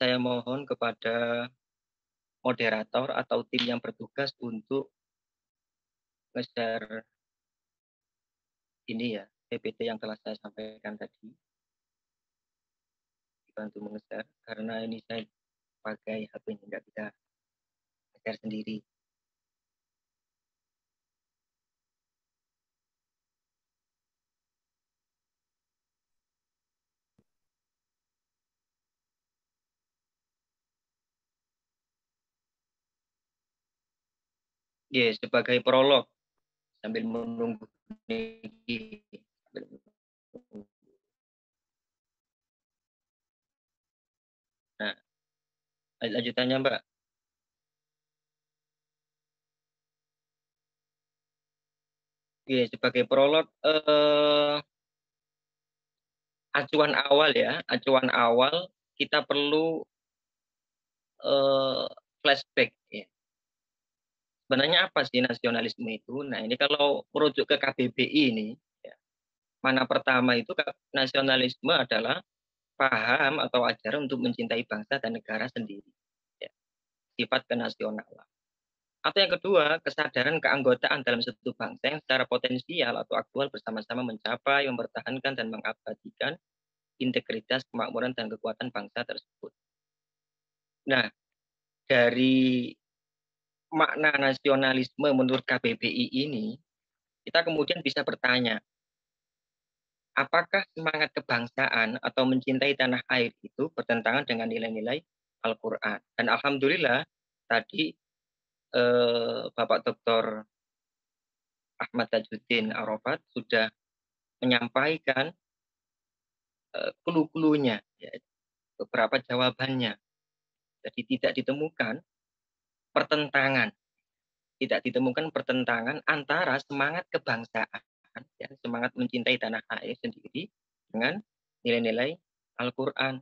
saya mohon kepada moderator atau tim yang bertugas untuk belajar ini ya, PPT yang telah saya sampaikan tadi. Dibantu menggeser karena ini saya pakai HP yang tidak bisa ngeser sendiri. Ya, yeah, sebagai prolog sambil menunggu Niki nah lanjutannya mbak Oke, iya, sebagai prolog eh, acuan awal ya, acuan awal kita perlu eh, flashback ya sebenarnya apa sih nasionalisme itu? Nah ini kalau merujuk ke KBBI ini, ya, mana pertama itu nasionalisme adalah paham atau ajaran untuk mencintai bangsa dan negara sendiri, ya, sifat kenasionalan. Atau yang kedua, kesadaran keanggotaan dalam satu bangsa yang secara potensial atau aktual bersama-sama mencapai, mempertahankan, dan mengabadikan integritas, kemakmuran, dan kekuatan bangsa tersebut. Nah, dari makna nasionalisme menurut KBBI ini, kita kemudian bisa bertanya, apakah semangat kebangsaan atau mencintai tanah air itu bertentangan dengan nilai-nilai Al-Quran? Dan Alhamdulillah, tadi eh, Bapak Dr. Ahmad Tajuddin Arafat sudah menyampaikan eh, kelu-kelunya, ya, beberapa jawabannya. Jadi tidak ditemukan pertentangan. Tidak ditemukan pertentangan antara semangat kebangsaan, ya, semangat mencintai tanah air sendiri dengan nilai-nilai Al-Quran.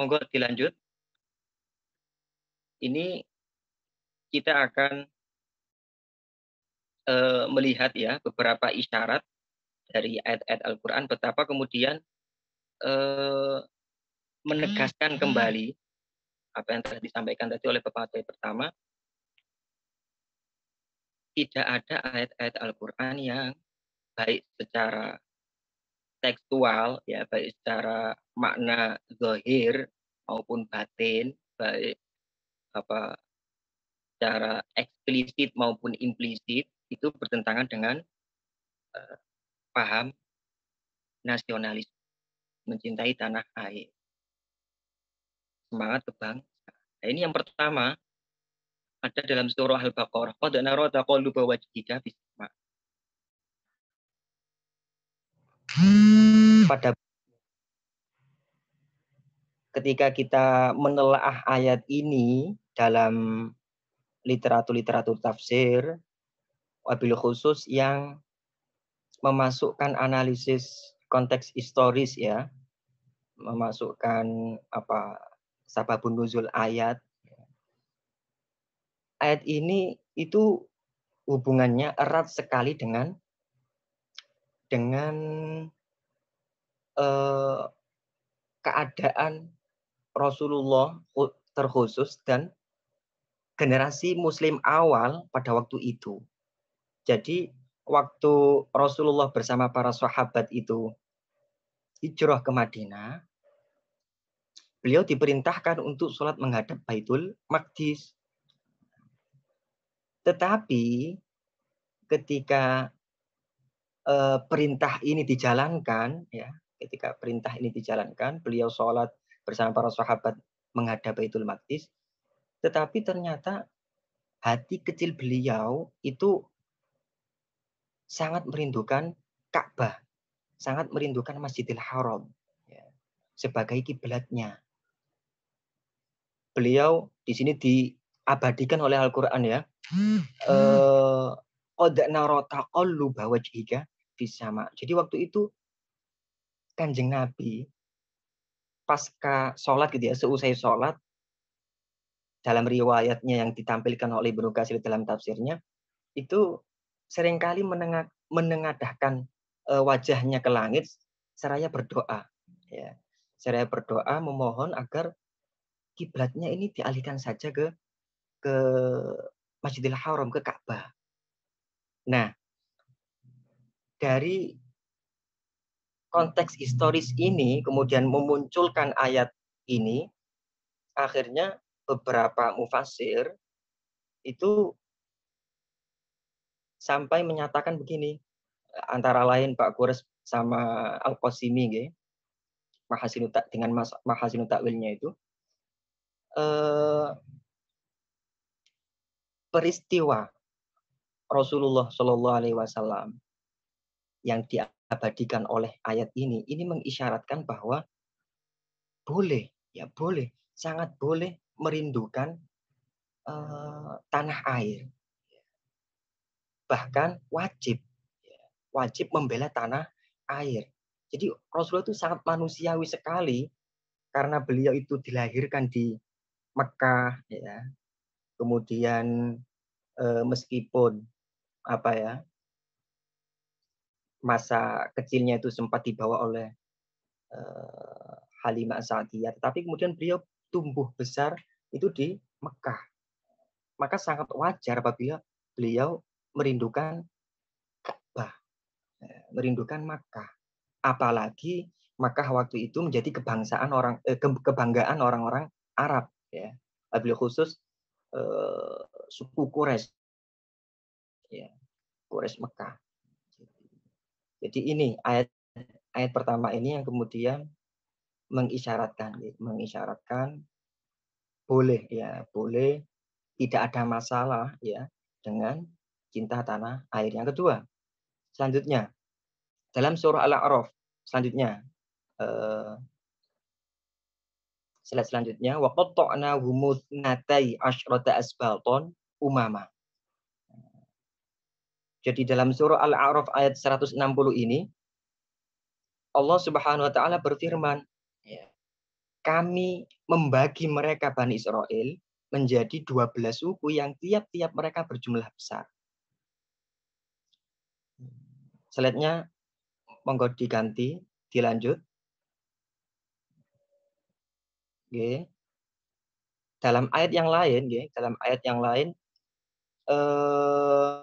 Monggo dilanjut. Ini kita akan e, melihat ya beberapa isyarat dari ayat-ayat Al-Quran betapa kemudian e, menegaskan hmm. kembali apa yang telah disampaikan tadi oleh Bapak Materi pertama, tidak ada ayat-ayat Al-Quran yang baik secara tekstual, ya baik secara makna zahir maupun batin, baik apa secara eksplisit maupun implisit itu bertentangan dengan uh, paham nasionalis mencintai tanah air semangat kebangsaan. Nah, ini yang pertama ada dalam surah Al-Baqarah. Qad narata quluba wajhika bisma. Hmm. Pada ketika kita menelaah ayat ini dalam literatur-literatur tafsir, wabil khusus yang memasukkan analisis konteks historis ya, memasukkan apa sababun nuzul ayat. Ayat ini itu hubungannya erat sekali dengan dengan eh, keadaan Rasulullah terkhusus dan generasi muslim awal pada waktu itu. Jadi waktu Rasulullah bersama para sahabat itu hijrah ke Madinah, beliau diperintahkan untuk sholat menghadap Baitul Maqdis. Tetapi ketika eh, perintah ini dijalankan, ya, ketika perintah ini dijalankan, beliau sholat bersama para sahabat menghadap Baitul Maqdis. Tetapi ternyata hati kecil beliau itu sangat merindukan Ka'bah, sangat merindukan Masjidil Haram ya, sebagai kiblatnya beliau di sini diabadikan oleh Al-Quran ya. Hmm. Eh, narota Jadi waktu itu kanjeng Nabi pasca sholat gitu ya, seusai sholat, dalam riwayatnya yang ditampilkan oleh Ibnu Katsir dalam tafsirnya, itu seringkali menengah, menengadahkan eh, wajahnya ke langit seraya berdoa. Ya. Seraya berdoa memohon agar kiblatnya ini dialihkan saja ke ke Masjidil Haram ke Ka'bah. Nah, dari konteks historis ini kemudian memunculkan ayat ini, akhirnya beberapa mufasir itu sampai menyatakan begini, antara lain Pak Gores sama Al Qasimi, gitu, mahasinu dengan mas, mahasinu takwilnya itu Eh, peristiwa Rasulullah Shallallahu Alaihi Wasallam yang diabadikan oleh ayat ini ini mengisyaratkan bahwa boleh ya boleh sangat boleh merindukan eh, tanah air bahkan wajib wajib membela tanah air jadi Rasulullah itu sangat manusiawi sekali karena beliau itu dilahirkan di Mekah ya kemudian eh, meskipun apa ya masa kecilnya itu sempat dibawa oleh eh, Halimah Sa'diyah tapi kemudian beliau tumbuh besar itu di Mekah maka sangat wajar apabila beliau merindukan Ka'bah ya, merindukan Makkah apalagi Makkah waktu itu menjadi kebangsaan orang eh, kebanggaan orang-orang Arab ya wabil khusus eh, suku Quraisy ya Quraisy Mekah jadi ini ayat ayat pertama ini yang kemudian mengisyaratkan mengisyaratkan boleh ya boleh tidak ada masalah ya dengan cinta tanah air yang kedua selanjutnya dalam surah al-a'raf selanjutnya eh, sila selanjutnya wa qatta'na natai asyrata asbalton umama. Jadi dalam surah Al-A'raf ayat 160 ini Allah Subhanahu wa taala berfirman, ya, kami membagi mereka Bani Israel menjadi 12 suku yang tiap-tiap mereka berjumlah besar. selanjutnya monggo diganti, dilanjut. G, Dalam ayat yang lain g, dalam ayat yang lain eh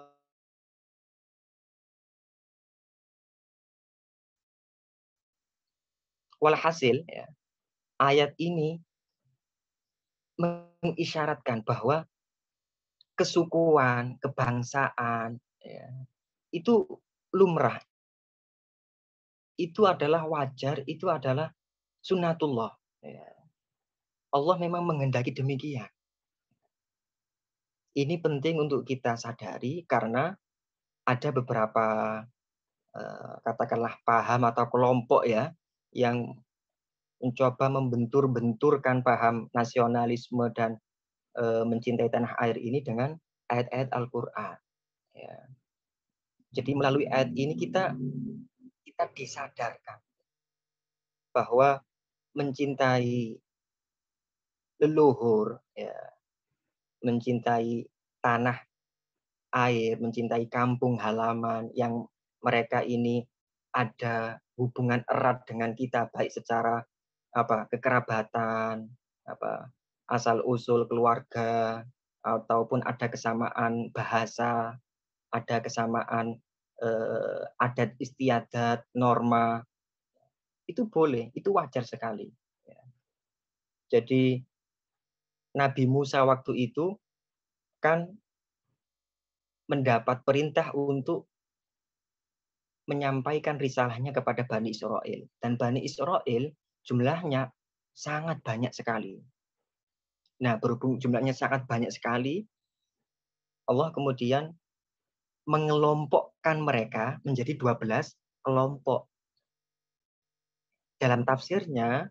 walhasil ya, ayat ini mengisyaratkan bahwa kesukuan, kebangsaan ya, itu lumrah. Itu adalah wajar, itu adalah sunnatullah. Ya. Allah memang menghendaki demikian. Ini penting untuk kita sadari karena ada beberapa eh, katakanlah paham atau kelompok ya yang mencoba membentur-benturkan paham nasionalisme dan eh, mencintai tanah air ini dengan ayat-ayat Al-Qur'an. Ya. Jadi melalui ayat ini kita kita disadarkan bahwa mencintai leluhur ya mencintai tanah air mencintai kampung halaman yang mereka ini ada hubungan erat dengan kita baik secara apa kekerabatan apa asal usul keluarga ataupun ada kesamaan bahasa ada kesamaan eh, adat istiadat norma itu boleh itu wajar sekali ya. jadi Nabi Musa waktu itu kan mendapat perintah untuk menyampaikan risalahnya kepada Bani Israel. Dan Bani Israel jumlahnya sangat banyak sekali. Nah, berhubung jumlahnya sangat banyak sekali, Allah kemudian mengelompokkan mereka menjadi 12 kelompok. Dalam tafsirnya,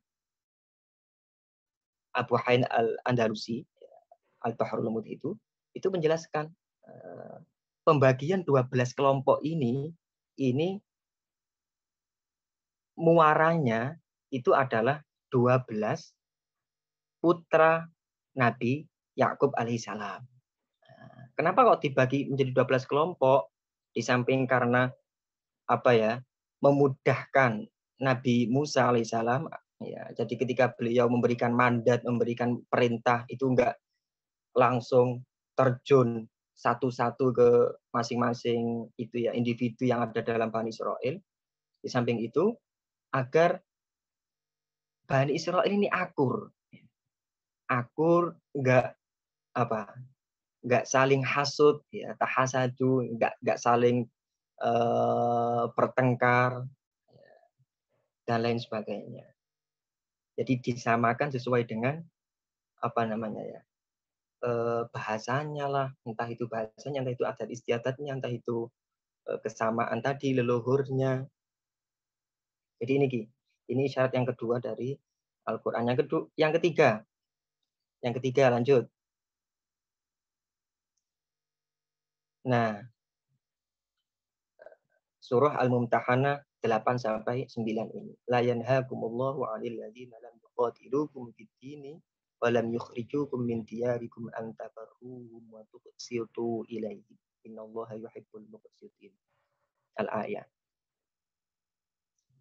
Abu Hain al-Andalusi, Al-Bahrul itu, itu menjelaskan eh, pembagian 12 kelompok ini, ini muaranya itu adalah 12 putra Nabi Yakub alaihissalam. Nah, kenapa kok dibagi menjadi 12 kelompok? Di samping karena apa ya memudahkan Nabi Musa alaihissalam Ya, jadi ketika beliau memberikan mandat, memberikan perintah itu enggak langsung terjun satu-satu ke masing-masing itu ya individu yang ada dalam Bani Israel. Di samping itu agar Bani Israel ini akur, akur, enggak apa, enggak saling hasut, ya tahasadu, enggak enggak saling eh, bertengkar ya, dan lain sebagainya. Jadi disamakan sesuai dengan apa namanya ya eh, bahasanya lah, entah itu bahasanya, entah itu adat istiadatnya, entah itu eh, kesamaan tadi leluhurnya. Jadi ini Ki, ini syarat yang kedua dari Al-Qur'an. Yang kedua, yang ketiga. Yang ketiga lanjut. Nah, eh, surah Al-Mumtahanah 8 sampai 9 ini. La yanhaakumullahu 'anil ladzina lam yuqatilukum fid-dini wa lam yukhrijukum min diyarikum an tabarruhum wa tuqsitu ilaihim. Innallaha yuhibbul muqsitin. Al-ayat.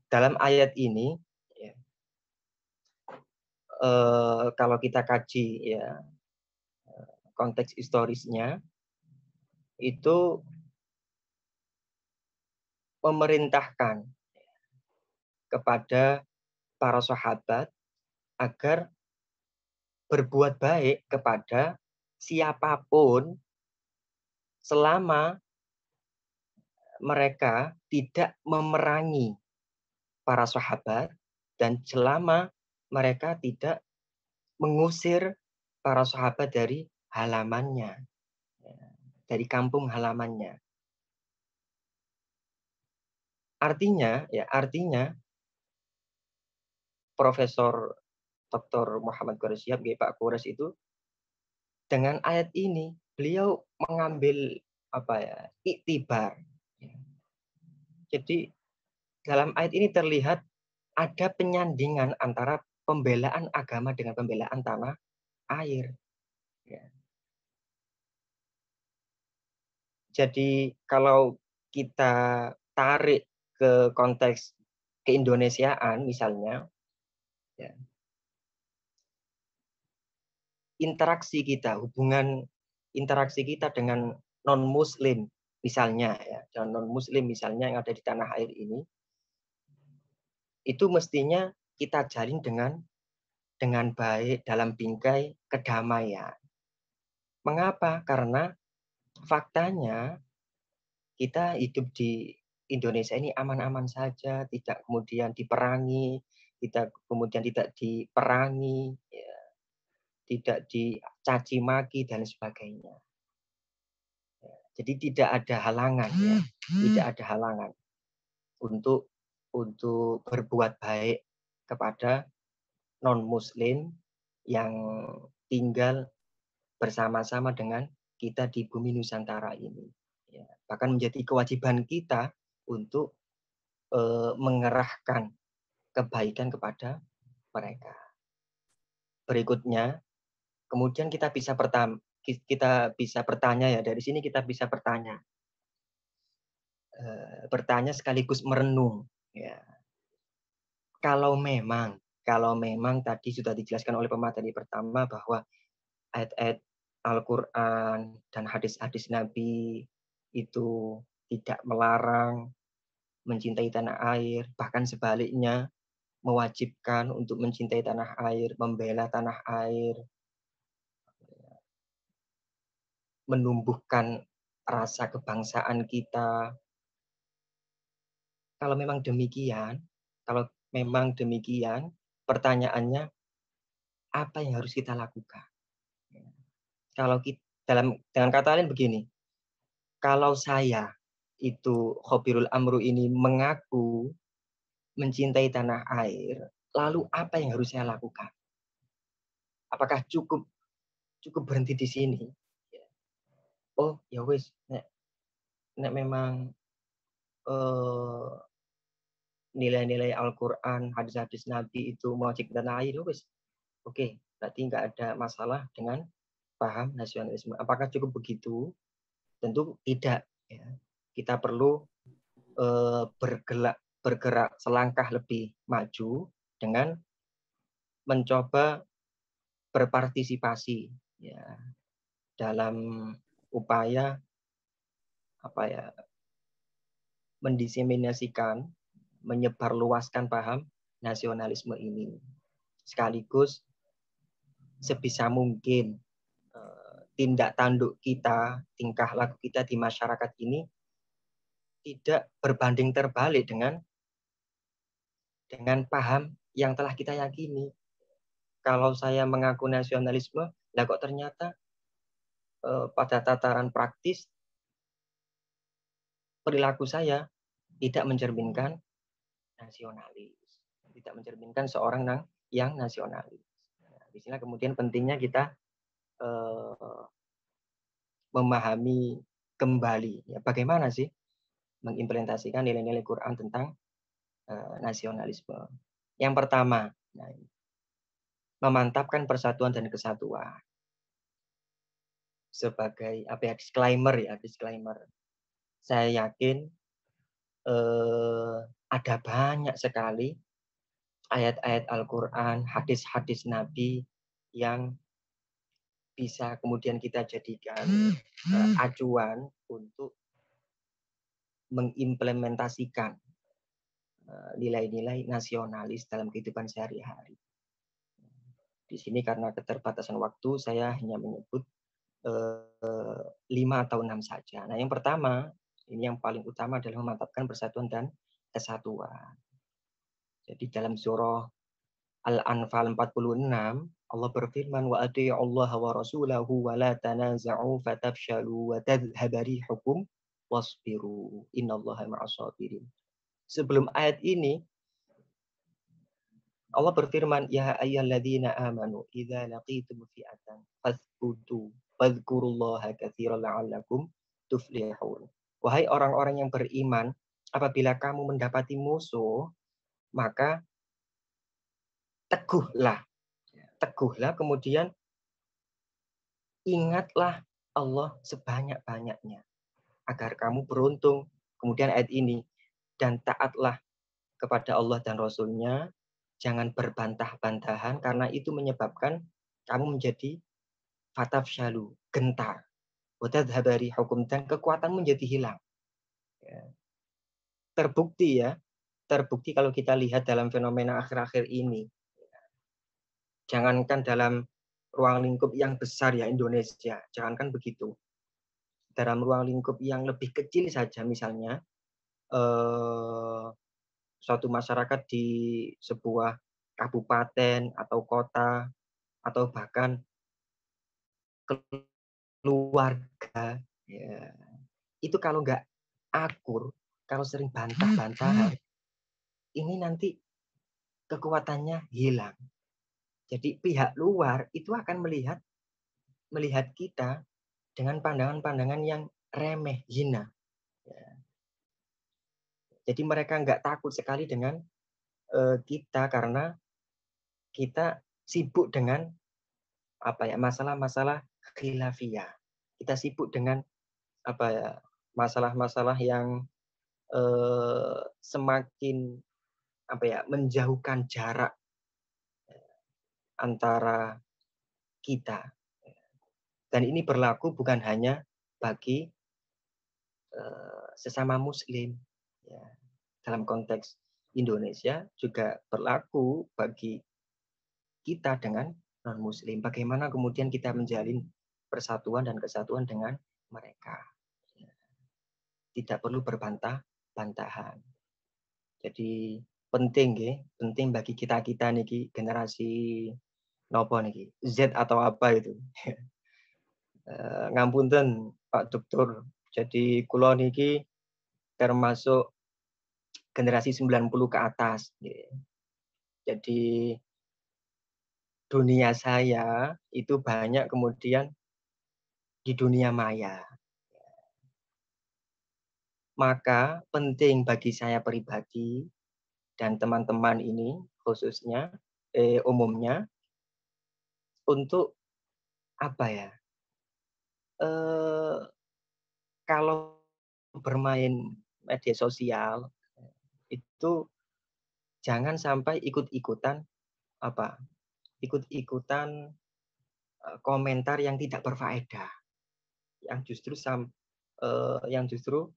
Dalam ayat ini ya, Uh, kalau kita kaji ya eh, konteks historisnya itu memerintahkan kepada para sahabat agar berbuat baik kepada siapapun selama mereka tidak memerangi para sahabat dan selama mereka tidak mengusir para sahabat dari halamannya, ya, dari kampung halamannya. Artinya, ya artinya Profesor Dr. Muhammad Qurasyab, G. Pak Qures itu dengan ayat ini beliau mengambil apa ya iktibar. Ya. Jadi dalam ayat ini terlihat ada penyandingan antara pembelaan agama dengan pembelaan tanah air. Ya. Jadi kalau kita tarik ke konteks keindonesiaan misalnya, ya, interaksi kita, hubungan interaksi kita dengan non-muslim misalnya, ya, dan non-muslim misalnya yang ada di tanah air ini, itu mestinya kita jalin dengan dengan baik dalam bingkai kedamaian. Mengapa? Karena faktanya kita hidup di Indonesia ini aman-aman saja, tidak kemudian diperangi, tidak kemudian tidak diperangi, ya, tidak dicaci maki dan sebagainya. Ya, jadi tidak ada halangan, ya, tidak ada halangan untuk untuk berbuat baik kepada non Muslim yang tinggal bersama-sama dengan kita di bumi Nusantara ini. Ya, bahkan menjadi kewajiban kita untuk eh, mengerahkan kebaikan kepada mereka. Berikutnya, kemudian kita bisa pertama kita bisa bertanya ya dari sini kita bisa bertanya e, bertanya sekaligus merenung ya kalau memang kalau memang tadi sudah dijelaskan oleh pemateri pertama bahwa ayat-ayat Al-Quran dan hadis-hadis Nabi itu tidak melarang mencintai tanah air, bahkan sebaliknya mewajibkan untuk mencintai tanah air, membela tanah air, menumbuhkan rasa kebangsaan kita. Kalau memang demikian, kalau memang demikian, pertanyaannya apa yang harus kita lakukan? Kalau kita, dalam dengan kata lain begini, kalau saya itu Khobirul Amru ini mengaku mencintai tanah air, lalu apa yang harus saya lakukan? Apakah cukup cukup berhenti di sini? Oh ya wis, nek, nek memang nilai eh, nilai-nilai Al-Quran, hadis-hadis Nabi itu mewajib tanah air, ya wis. Oke, berarti nggak ada masalah dengan paham nasionalisme. Apakah cukup begitu? Tentu tidak. Ya kita perlu eh, bergerak selangkah lebih maju dengan mencoba berpartisipasi ya dalam upaya apa ya mendiseminasikan, menyebarluaskan paham nasionalisme ini sekaligus sebisa mungkin eh, tindak tanduk kita, tingkah laku kita di masyarakat ini tidak berbanding terbalik dengan dengan paham yang telah kita yakini. Kalau saya mengaku nasionalisme, lah kok ternyata eh, pada tataran praktis perilaku saya tidak mencerminkan nasionalis, tidak mencerminkan seorang yang, yang nasionalis. Nah, di sini kemudian pentingnya kita eh, memahami kembali ya bagaimana sih mengimplementasikan nilai-nilai Quran tentang uh, nasionalisme. Yang pertama, nah, memantapkan persatuan dan kesatuan sebagai apa ya disclaimer ya disclaimer. Saya yakin eh, ada banyak sekali ayat-ayat Al-Quran, hadis-hadis Nabi yang bisa kemudian kita jadikan uh, acuan untuk mengimplementasikan eh, nilai-nilai nasionalis dalam kehidupan sehari-hari. Di sini karena keterbatasan waktu, saya hanya menyebut eh, lima atau enam saja. Nah, yang pertama, ini yang paling utama adalah memantapkan persatuan dan kesatuan. Jadi dalam surah Al-Anfal 46, Allah berfirman wa Allah wa rasulahu wa la tanaza'u fatafshalu wa tadhhabari hukum wasbiru innallaha ma'asabirin. Sebelum ayat ini Allah berfirman, "Ya ayyuhalladzina amanu idza laqitum fi'atan fasbutu wadhkurullaha katsiran la'allakum tuflihun." Wahai orang-orang yang beriman, apabila kamu mendapati musuh, maka teguhlah. Teguhlah kemudian ingatlah Allah sebanyak-banyaknya agar kamu beruntung. Kemudian ayat ini, dan taatlah kepada Allah dan Rasulnya, jangan berbantah-bantahan karena itu menyebabkan kamu menjadi fataf syalu, gentar. Wadadhabari hukum dan kekuatan menjadi hilang. Ya. Terbukti ya, terbukti kalau kita lihat dalam fenomena akhir-akhir ini. Jangankan dalam ruang lingkup yang besar ya Indonesia, jangankan begitu dalam ruang lingkup yang lebih kecil saja misalnya eh, suatu masyarakat di sebuah kabupaten atau kota atau bahkan keluarga ya. itu kalau nggak akur kalau sering bantah bantah hmm, hmm. ini nanti kekuatannya hilang jadi pihak luar itu akan melihat melihat kita dengan pandangan-pandangan yang remeh, hina. Ya. Jadi mereka nggak takut sekali dengan eh, kita karena kita sibuk dengan apa ya masalah-masalah khilafiyah. Kita sibuk dengan apa ya masalah-masalah yang eh, semakin apa ya menjauhkan jarak ya, antara kita dan ini berlaku bukan hanya bagi eh, sesama muslim. Ya. Dalam konteks Indonesia juga berlaku bagi kita dengan non-muslim. Bagaimana kemudian kita menjalin persatuan dan kesatuan dengan mereka. Ya. Tidak perlu berbantah-bantahan. Jadi penting ya, penting bagi kita-kita niki generasi nopo niki Z atau apa itu. Eh, ngampunten Pak Dokter. Jadi kula niki termasuk generasi 90 ke atas. Jadi dunia saya itu banyak kemudian di dunia maya. Maka penting bagi saya pribadi dan teman-teman ini khususnya eh, umumnya untuk apa ya kalau bermain media sosial itu jangan sampai ikut-ikutan apa ikut-ikutan komentar yang tidak berfaedah yang justru sam, eh, yang justru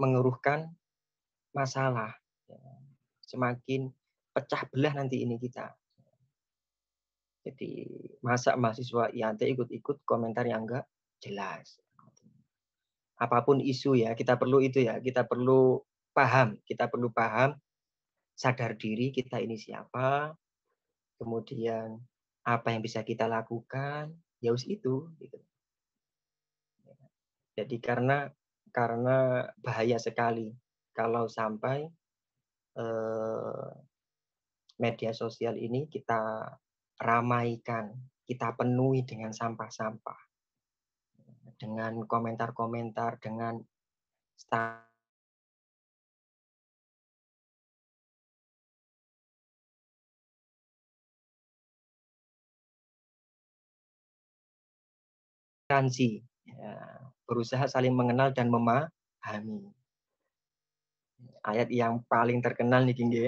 mengeruhkan masalah ya. semakin pecah belah nanti ini kita jadi masa mahasiswa IAT ikut-ikut komentar yang enggak jelas. Apapun isu ya, kita perlu itu ya, kita perlu paham, kita perlu paham, sadar diri kita ini siapa, kemudian apa yang bisa kita lakukan, ya us itu. Gitu. Jadi karena karena bahaya sekali kalau sampai eh, media sosial ini kita ramaikan, kita penuhi dengan sampah-sampah dengan komentar-komentar, dengan transi ya, berusaha saling mengenal dan memahami. Ayat yang paling terkenal nih Kingge,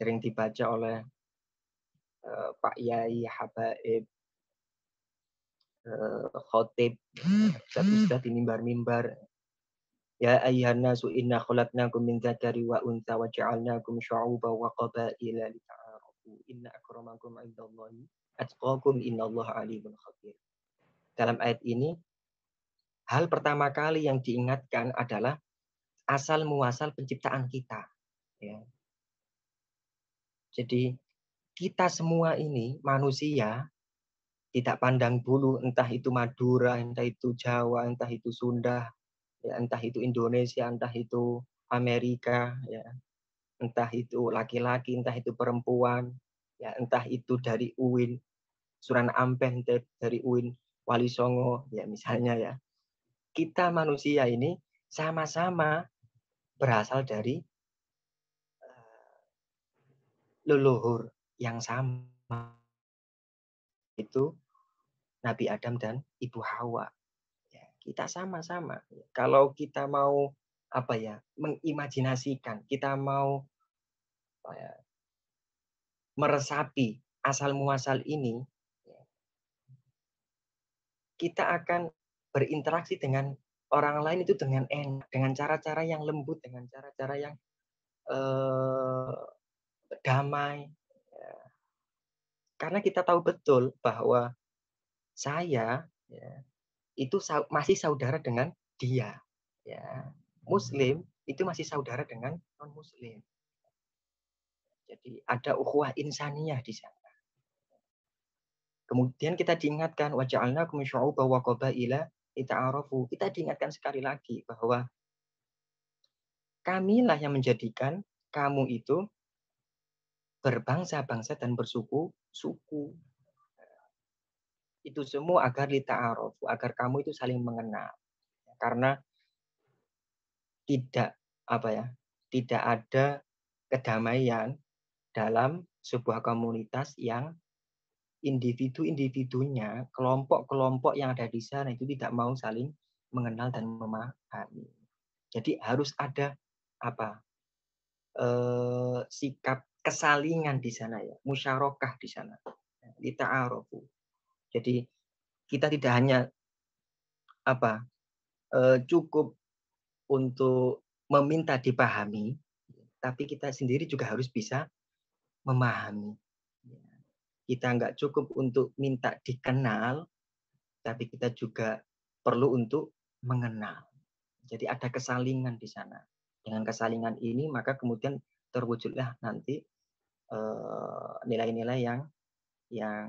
sering dibaca oleh eh, Pak Yai Habaib khotib eh, hmm, eh, satu hmm. ustaz di mimbar-mimbar Ya ayuhan nasu inna khalaqnakum min dzakari wa unta wa ja'alnakum syu'uban wa qabaila ta'arufu inna akramakum 'indallahi atqakum innallaha 'alimun khabir. Dalam ayat ini hal pertama kali yang diingatkan adalah asal muasal penciptaan kita ya. Jadi kita semua ini manusia tidak pandang bulu entah itu Madura entah itu Jawa entah itu Sunda ya entah itu Indonesia entah itu Amerika ya entah itu laki-laki entah itu perempuan ya entah itu dari UIN Suran Ampen dari UIN Wali Songo ya misalnya ya kita manusia ini sama-sama berasal dari eh, leluhur yang sama itu Nabi Adam dan Ibu Hawa. Ya, kita sama-sama. Kalau kita mau apa ya mengimajinasikan, kita mau ya, meresapi asal muasal ini, ya, kita akan berinteraksi dengan orang lain itu dengan enak, dengan cara-cara yang lembut, dengan cara-cara yang eh, damai, karena kita tahu betul bahwa saya ya, itu masih saudara dengan dia. Ya. Muslim itu masih saudara dengan non-muslim. Jadi ada ukhuwah insaniyah di sana. Kemudian kita diingatkan waja'alna syu'uba wa qabaila arafu. Kita diingatkan sekali lagi bahwa kamilah yang menjadikan kamu itu berbangsa-bangsa dan bersuku suku. Itu semua agar lita'aruf, agar kamu itu saling mengenal. Karena tidak apa ya, tidak ada kedamaian dalam sebuah komunitas yang individu-individunya, kelompok-kelompok yang ada di sana itu tidak mau saling mengenal dan memahami. Jadi harus ada apa eh, sikap kesalingan di sana ya, musyarakah di sana. Kita arafu. Jadi kita tidak hanya apa eh, cukup untuk meminta dipahami, tapi kita sendiri juga harus bisa memahami. Kita nggak cukup untuk minta dikenal, tapi kita juga perlu untuk mengenal. Jadi ada kesalingan di sana. Dengan kesalingan ini maka kemudian terwujudlah nanti eh, nilai-nilai yang yang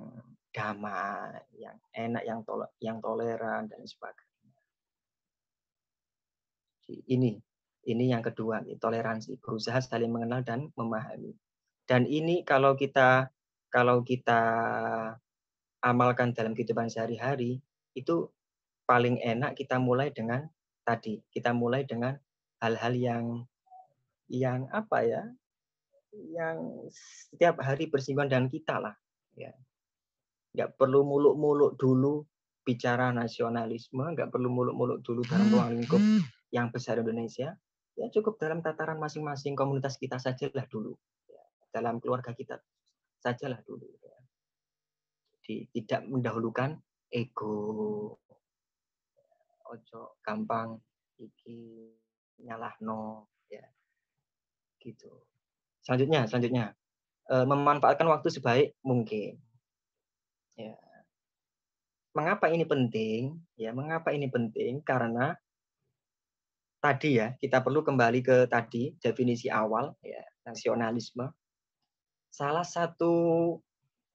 damai, yang enak, yang tol yang toleran dan sebagainya. Ini ini yang kedua, toleransi, berusaha saling mengenal dan memahami. Dan ini kalau kita kalau kita amalkan dalam kehidupan sehari-hari itu paling enak kita mulai dengan tadi, kita mulai dengan hal-hal yang yang apa ya yang setiap hari bersinggungan dengan kita lah ya nggak perlu muluk-muluk dulu bicara nasionalisme nggak perlu muluk-muluk dulu dalam hmm, ruang lingkup hmm. yang besar Indonesia ya cukup dalam tataran masing-masing komunitas kita sajalah dulu ya. dalam keluarga kita sajalah dulu ya. Jadi, tidak mendahulukan ego ojo gampang iki nyalah no ya gitu selanjutnya selanjutnya e, memanfaatkan waktu sebaik mungkin ya mengapa ini penting ya mengapa ini penting karena tadi ya kita perlu kembali ke tadi definisi awal ya nasionalisme salah satu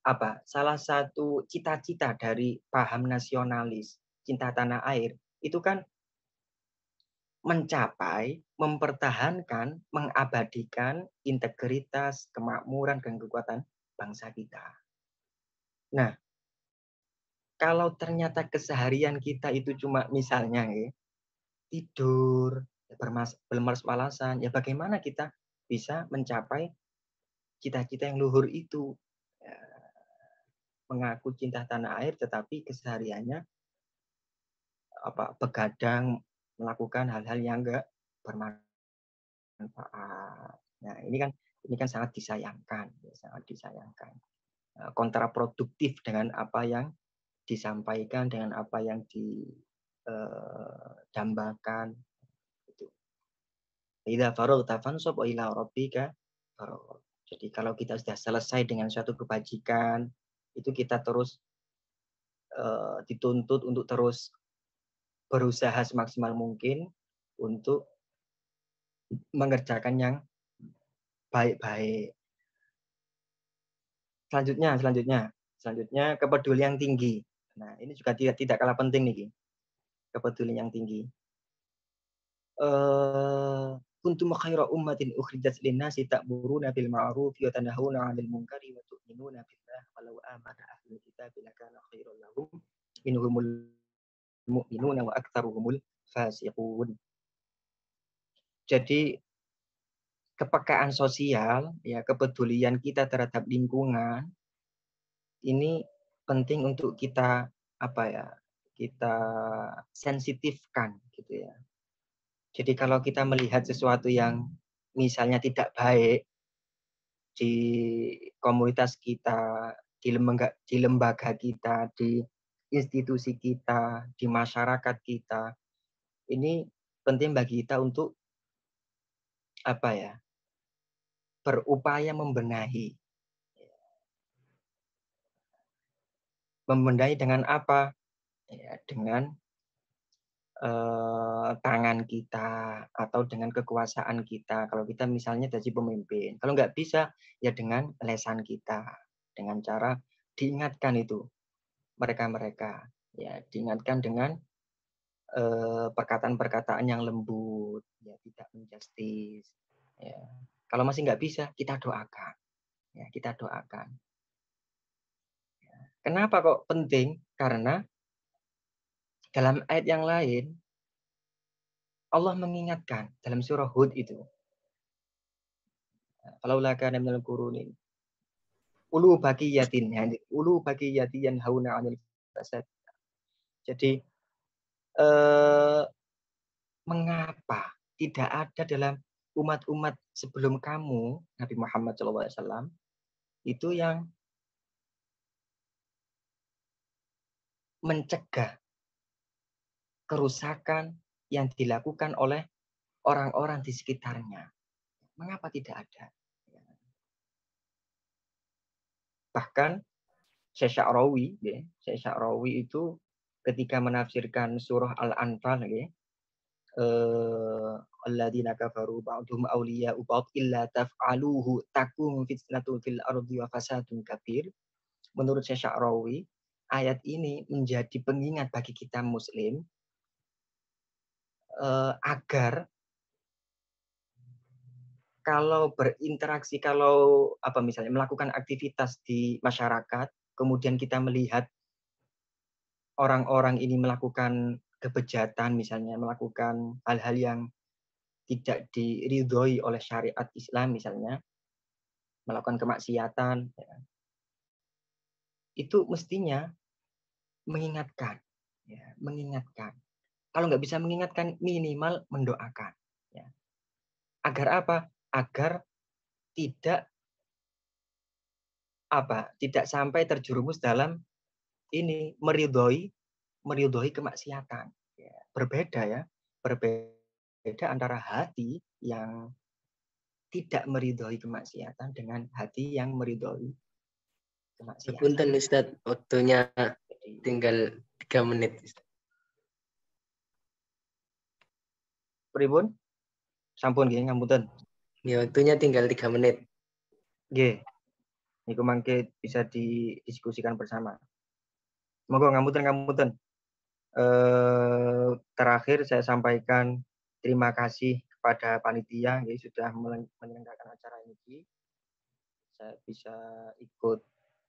apa salah satu cita-cita dari paham nasionalis cinta tanah air itu kan mencapai, mempertahankan, mengabadikan integritas, kemakmuran, dan kekuatan bangsa kita. Nah, kalau ternyata keseharian kita itu cuma misalnya ya, tidur, ya, bermas malasan ya bagaimana kita bisa mencapai cita-cita yang luhur itu? Ya, mengaku cinta tanah air, tetapi kesehariannya apa begadang melakukan hal-hal yang enggak bermanfaat. Nah, ini kan ini kan sangat disayangkan, ya, sangat disayangkan. Eh, kontraproduktif dengan apa yang disampaikan, dengan apa yang didambakan. Eh, itu. Idza faragta fansub ila rabbika Jadi kalau kita sudah selesai dengan suatu kebajikan, itu kita terus eh, dituntut untuk terus berusaha semaksimal mungkin untuk mengerjakan yang baik-baik. Selanjutnya, selanjutnya, selanjutnya kepedulian yang tinggi. Nah, ini juga tidak tidak kalah penting nih, kepedulian yang tinggi. Uh, kuntum khaira ummatin ukhrijat linnasi ta'muruna bil ma'ruf wa tanahuna 'anil munkari wa tu'minuna billah walau amana ahlul kitabi lakana khairul lahum minhumul mu'minuna wa aktsaruhumul fasiqun. Jadi kepekaan sosial, ya kepedulian kita terhadap lingkungan ini penting untuk kita apa ya? kita sensitifkan gitu ya. Jadi kalau kita melihat sesuatu yang misalnya tidak baik di komunitas kita, di lembaga di lembaga kita, di institusi kita, di masyarakat kita. Ini penting bagi kita untuk apa ya? berupaya membenahi. Membenahi dengan apa? Ya, dengan eh, tangan kita atau dengan kekuasaan kita. Kalau kita misalnya jadi pemimpin, kalau nggak bisa ya dengan lesan kita, dengan cara diingatkan itu mereka-mereka. Ya, diingatkan dengan eh, perkataan-perkataan yang lembut, ya tidak menjustis. Ya. Kalau masih nggak bisa, kita doakan. Ya, kita doakan. Ya, kenapa kok penting? Karena dalam ayat yang lain Allah mengingatkan dalam surah Hud itu. Kalau laka minal kuruni ulu baqiyatin yani ulu bagi ya, baqiyati hauna 'anil fasad. Jadi eh, mengapa tidak ada dalam umat-umat sebelum kamu Nabi Muhammad SAW itu yang mencegah kerusakan yang dilakukan oleh orang-orang di sekitarnya. Mengapa tidak ada? bahkan Syekh Sya'rawi ya, Syekh Sya'rawi itu ketika menafsirkan surah Al-Anfal ya, eh, alladzina kafaru ba'dhum awliya'u ba'd illa taf'aluhu takum fitnatun fil ardi wa fasadun kabir. Menurut Syekh Sya'rawi, ayat ini menjadi pengingat bagi kita muslim eh, agar kalau berinteraksi, kalau apa misalnya melakukan aktivitas di masyarakat, kemudian kita melihat orang-orang ini melakukan kebejatan misalnya melakukan hal-hal yang tidak diridhoi oleh syariat Islam misalnya melakukan kemaksiatan ya. Kan. itu mestinya mengingatkan ya, mengingatkan kalau nggak bisa mengingatkan minimal mendoakan ya. agar apa agar tidak apa tidak sampai terjerumus dalam ini meridoi meridoi kemaksiatan ya, berbeda ya berbeda antara hati yang tidak meridoi kemaksiatan dengan hati yang meridoi kemaksiatan. Punten Ustaz, waktunya tinggal tiga menit. Pribun, sampun gini ngambutan. Ya, waktunya tinggal tiga menit. G. Ini mangke bisa didiskusikan bersama. Monggo ngamutan ngamutan. Eh, terakhir saya sampaikan terima kasih kepada panitia yang sudah menyelenggarakan acara ini. Saya bisa ikut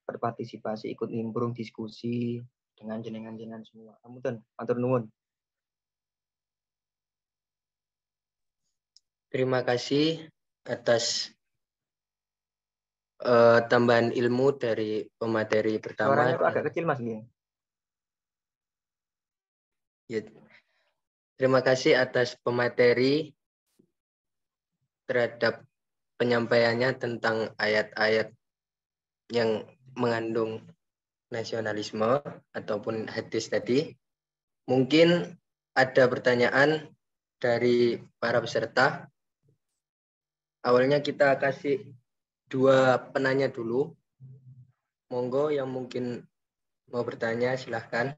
berpartisipasi, ikut nimbrung diskusi dengan jenengan-jenengan semua. Ngamutan, matur nuwun. Terima kasih atas uh, tambahan ilmu dari pemateri pertama. Suaranya kok agak kecil Mas Ya. Terima kasih atas pemateri terhadap penyampaiannya tentang ayat-ayat yang mengandung nasionalisme ataupun hadis tadi. Mungkin ada pertanyaan dari para peserta. Awalnya kita kasih dua penanya dulu. Monggo yang mungkin mau bertanya silahkan.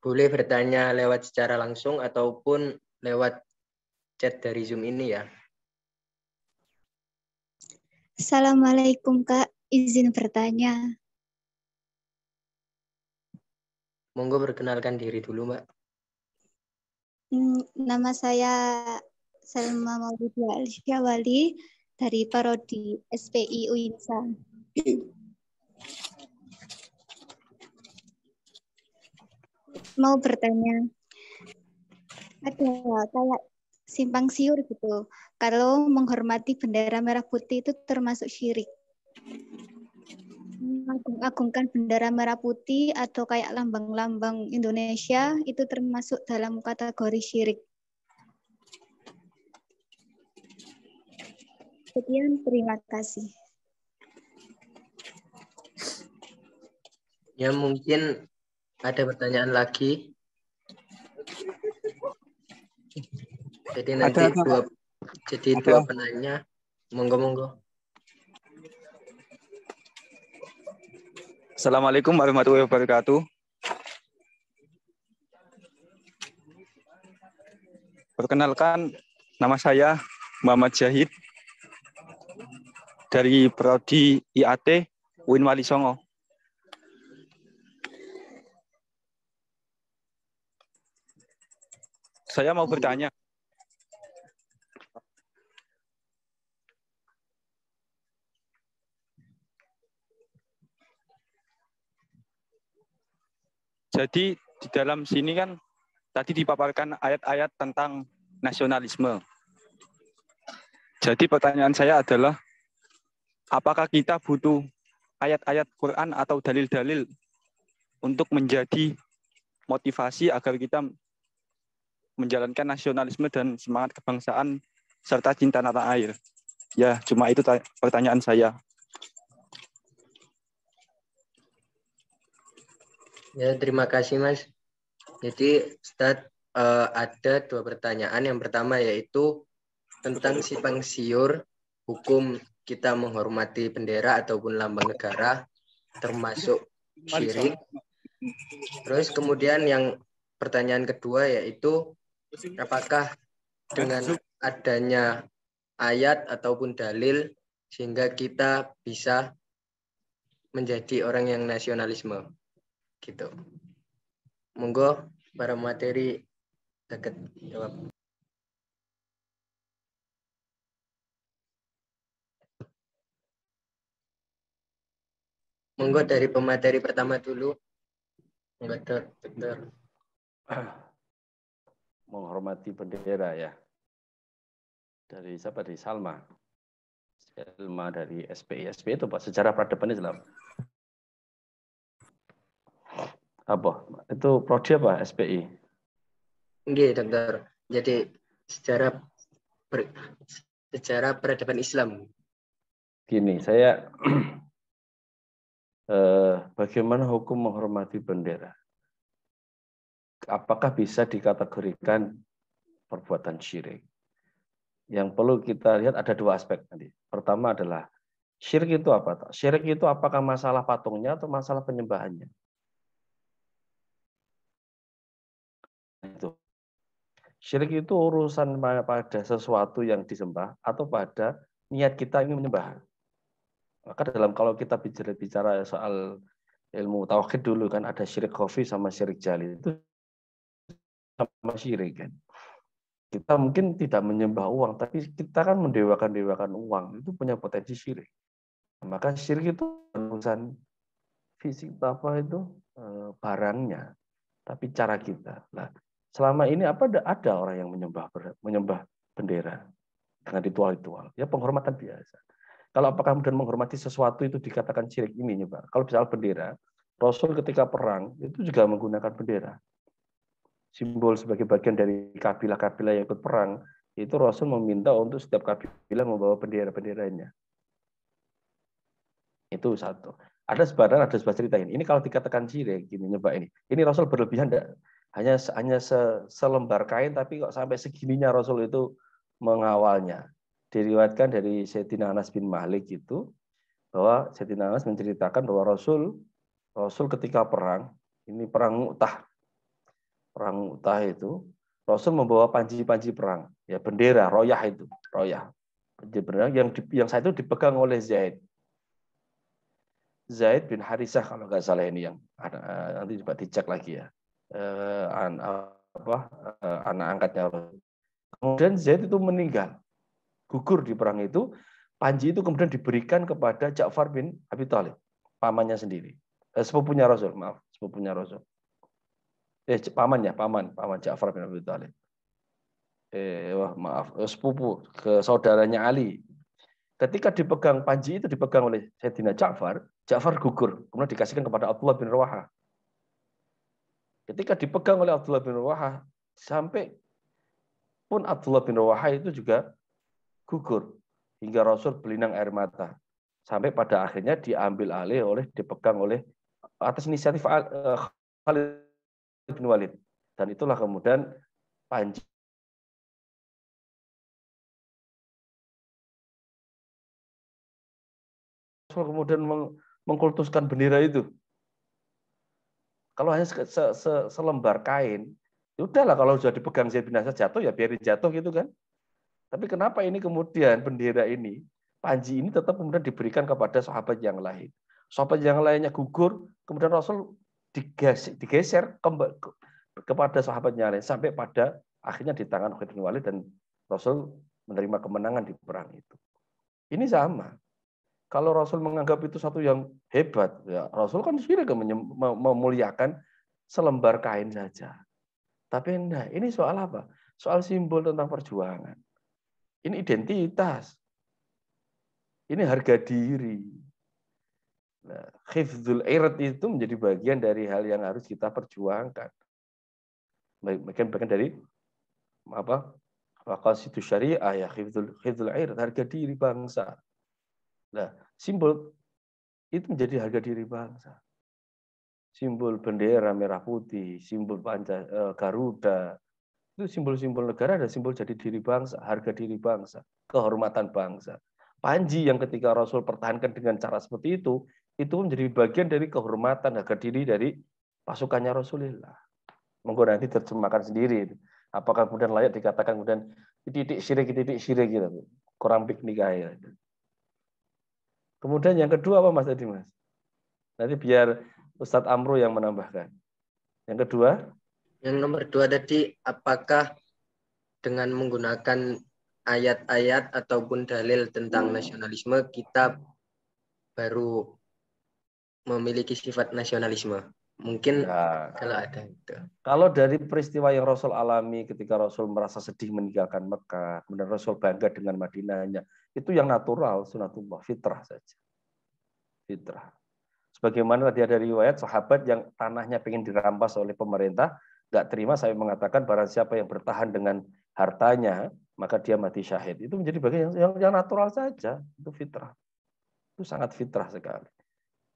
Boleh bertanya lewat secara langsung ataupun lewat chat dari Zoom ini ya. Assalamualaikum Kak, izin bertanya. Monggo perkenalkan diri dulu Mbak. Hmm, nama saya Salma Maulidia Alfia Wali dari Parodi SPI UINSA. mau bertanya ada kayak simpang siur gitu. Kalau menghormati bendera merah putih itu termasuk syirik. Mengagungkan bendera merah putih atau kayak lambang-lambang Indonesia itu termasuk dalam kategori syirik. Sekian, terima kasih. Ya mungkin ada pertanyaan lagi? Jadi nanti ada, dua jadi ada. dua penanya. Monggo monggo. Assalamualaikum warahmatullahi wabarakatuh. Perkenalkan nama saya Muhammad Jahid dari Prodi IAT Win Wali Songo. Saya mau bertanya. Jadi di dalam sini kan tadi dipaparkan ayat-ayat tentang nasionalisme. Jadi pertanyaan saya adalah apakah kita butuh ayat-ayat Quran atau dalil-dalil untuk menjadi motivasi agar kita menjalankan nasionalisme dan semangat kebangsaan serta cinta tanah air. Ya, cuma itu pertanyaan saya. Ya, terima kasih Mas. Jadi, Ustaz, uh, ada dua pertanyaan. Yang pertama yaitu tentang simpang siur hukum kita menghormati bendera ataupun lambang negara termasuk syirik. Terus kemudian yang pertanyaan kedua yaitu apakah dengan adanya ayat ataupun dalil sehingga kita bisa menjadi orang yang nasionalisme gitu monggo para materi dekat jawab monggo dari pemateri pertama dulu monggo dokter ah, menghormati bendera ya. Dari siapa? Dari Salma. Salma dari SPI. SPI itu Pak, sejarah peradaban Islam. Apa? Itu prodi apa SPI? Enggak, dokter. Jadi sejarah ber, sejarah peradaban Islam. Gini, saya eh, bagaimana hukum menghormati bendera? apakah bisa dikategorikan perbuatan syirik? Yang perlu kita lihat ada dua aspek tadi. Pertama adalah syirik itu apa? Syirik itu apakah masalah patungnya atau masalah penyembahannya? Itu. Syirik itu urusan pada sesuatu yang disembah atau pada niat kita ingin menyembah. Maka dalam kalau kita bicara bicara soal ilmu tauhid dulu kan ada syirik kofi sama syirik jali itu sama syirik kan. Kita mungkin tidak menyembah uang, tapi kita kan mendewakan-dewakan uang. Itu punya potensi syirik. Maka syirik itu urusan fisik apa itu eh, barangnya, tapi cara kita. Nah, selama ini apa ada, orang yang menyembah menyembah bendera dengan ritual-ritual. Ya penghormatan biasa. Kalau apakah kemudian menghormati sesuatu itu dikatakan syirik ini, Pak. Kalau misalnya bendera, Rasul ketika perang itu juga menggunakan bendera simbol sebagai bagian dari kabilah-kabilah yang ikut perang, itu Rasul meminta untuk setiap kabilah membawa bendera-benderanya. Itu satu. Ada sebaran, ada sebuah cerita ini. Ini kalau dikatakan ciri, gini nyoba ini. Ini Rasul berlebihan enggak? Hanya hanya se, selembar kain tapi kok sampai segininya Rasul itu mengawalnya. Diriwayatkan dari Sayyidina Anas bin Malik itu bahwa Sayyidina Anas menceritakan bahwa Rasul Rasul ketika perang, ini perang Mu'tah perang Utah itu Rasul membawa panji-panji perang, ya bendera royah itu, royah. Panji perang yang di, yang itu dipegang oleh Zaid. Zaid bin Harisah kalau nggak salah ini yang eh, nanti coba dicek lagi ya. Eh, an, apa eh, anak angkatnya. Kemudian Zaid itu meninggal. Gugur di perang itu, panji itu kemudian diberikan kepada Ja'far bin Abi Thalib, pamannya sendiri. Eh, sepupunya Rasul, maaf, sepupunya Rasul eh ya paman paman Ja'far bin Abi Thalib eh wah maaf eh, sepupu ke saudaranya Ali ketika dipegang panji itu dipegang oleh Sayyidina Ja'far Ja'far gugur kemudian dikasihkan kepada Abdullah bin Rawaha ketika dipegang oleh Abdullah bin Rawaha sampai pun Abdullah bin Rawaha itu juga gugur hingga Rasul belinang air mata sampai pada akhirnya diambil alih oleh dipegang oleh atas inisiatif eh, Khalid bin Walid. Dan itulah kemudian Panji kemudian meng, mengkultuskan bendera itu. Kalau hanya se, se, selembar kain, ya udahlah kalau sudah dipegang Zaid bin Asad jatuh ya biarin jatuh gitu kan. Tapi kenapa ini kemudian bendera ini, panji ini tetap kemudian diberikan kepada sahabat yang lain. Sahabat yang lainnya gugur, kemudian Rasul digeser, kepada sahabatnya lain sampai pada akhirnya di tangan Khalid bin Walid dan Rasul menerima kemenangan di perang itu. Ini sama. Kalau Rasul menganggap itu satu yang hebat, ya Rasul kan sudah memuliakan selembar kain saja. Tapi nah, ini soal apa? Soal simbol tentang perjuangan. Ini identitas. Ini harga diri Nah, hifdzul irat itu menjadi bagian dari hal yang harus kita perjuangkan. Bagian bagian dari apa? itu syariah ya hifdzul irat, harga diri bangsa. Nah, simbol itu menjadi harga diri bangsa. Simbol bendera merah putih, simbol panca eh, Garuda, itu simbol-simbol negara ada simbol jadi diri bangsa, harga diri bangsa, kehormatan bangsa. Panji yang ketika Rasul pertahankan dengan cara seperti itu, itu menjadi bagian dari kehormatan harga diri dari pasukannya Rasulullah. Monggo nanti terjemahkan sendiri. Apakah kemudian layak dikatakan kemudian titik syirik, titik syirik gitu. Kurang piknik aja. Kemudian yang kedua apa Mas tadi Mas? Nanti biar Ustadz Amru yang menambahkan. Yang kedua? Yang nomor dua tadi, apakah dengan menggunakan ayat-ayat ataupun dalil tentang hmm. nasionalisme kita baru memiliki sifat nasionalisme. Mungkin ya. kalau ada itu. Kalau dari peristiwa yang Rasul alami ketika Rasul merasa sedih meninggalkan Mekah, kemudian Rasul bangga dengan Madinahnya, itu yang natural, sunatullah, fitrah saja. Fitrah. Sebagaimana tadi ada riwayat sahabat yang tanahnya ingin dirampas oleh pemerintah, nggak terima saya mengatakan barang siapa yang bertahan dengan hartanya, maka dia mati syahid. Itu menjadi bagian yang, yang, yang natural saja, itu fitrah. Itu sangat fitrah sekali.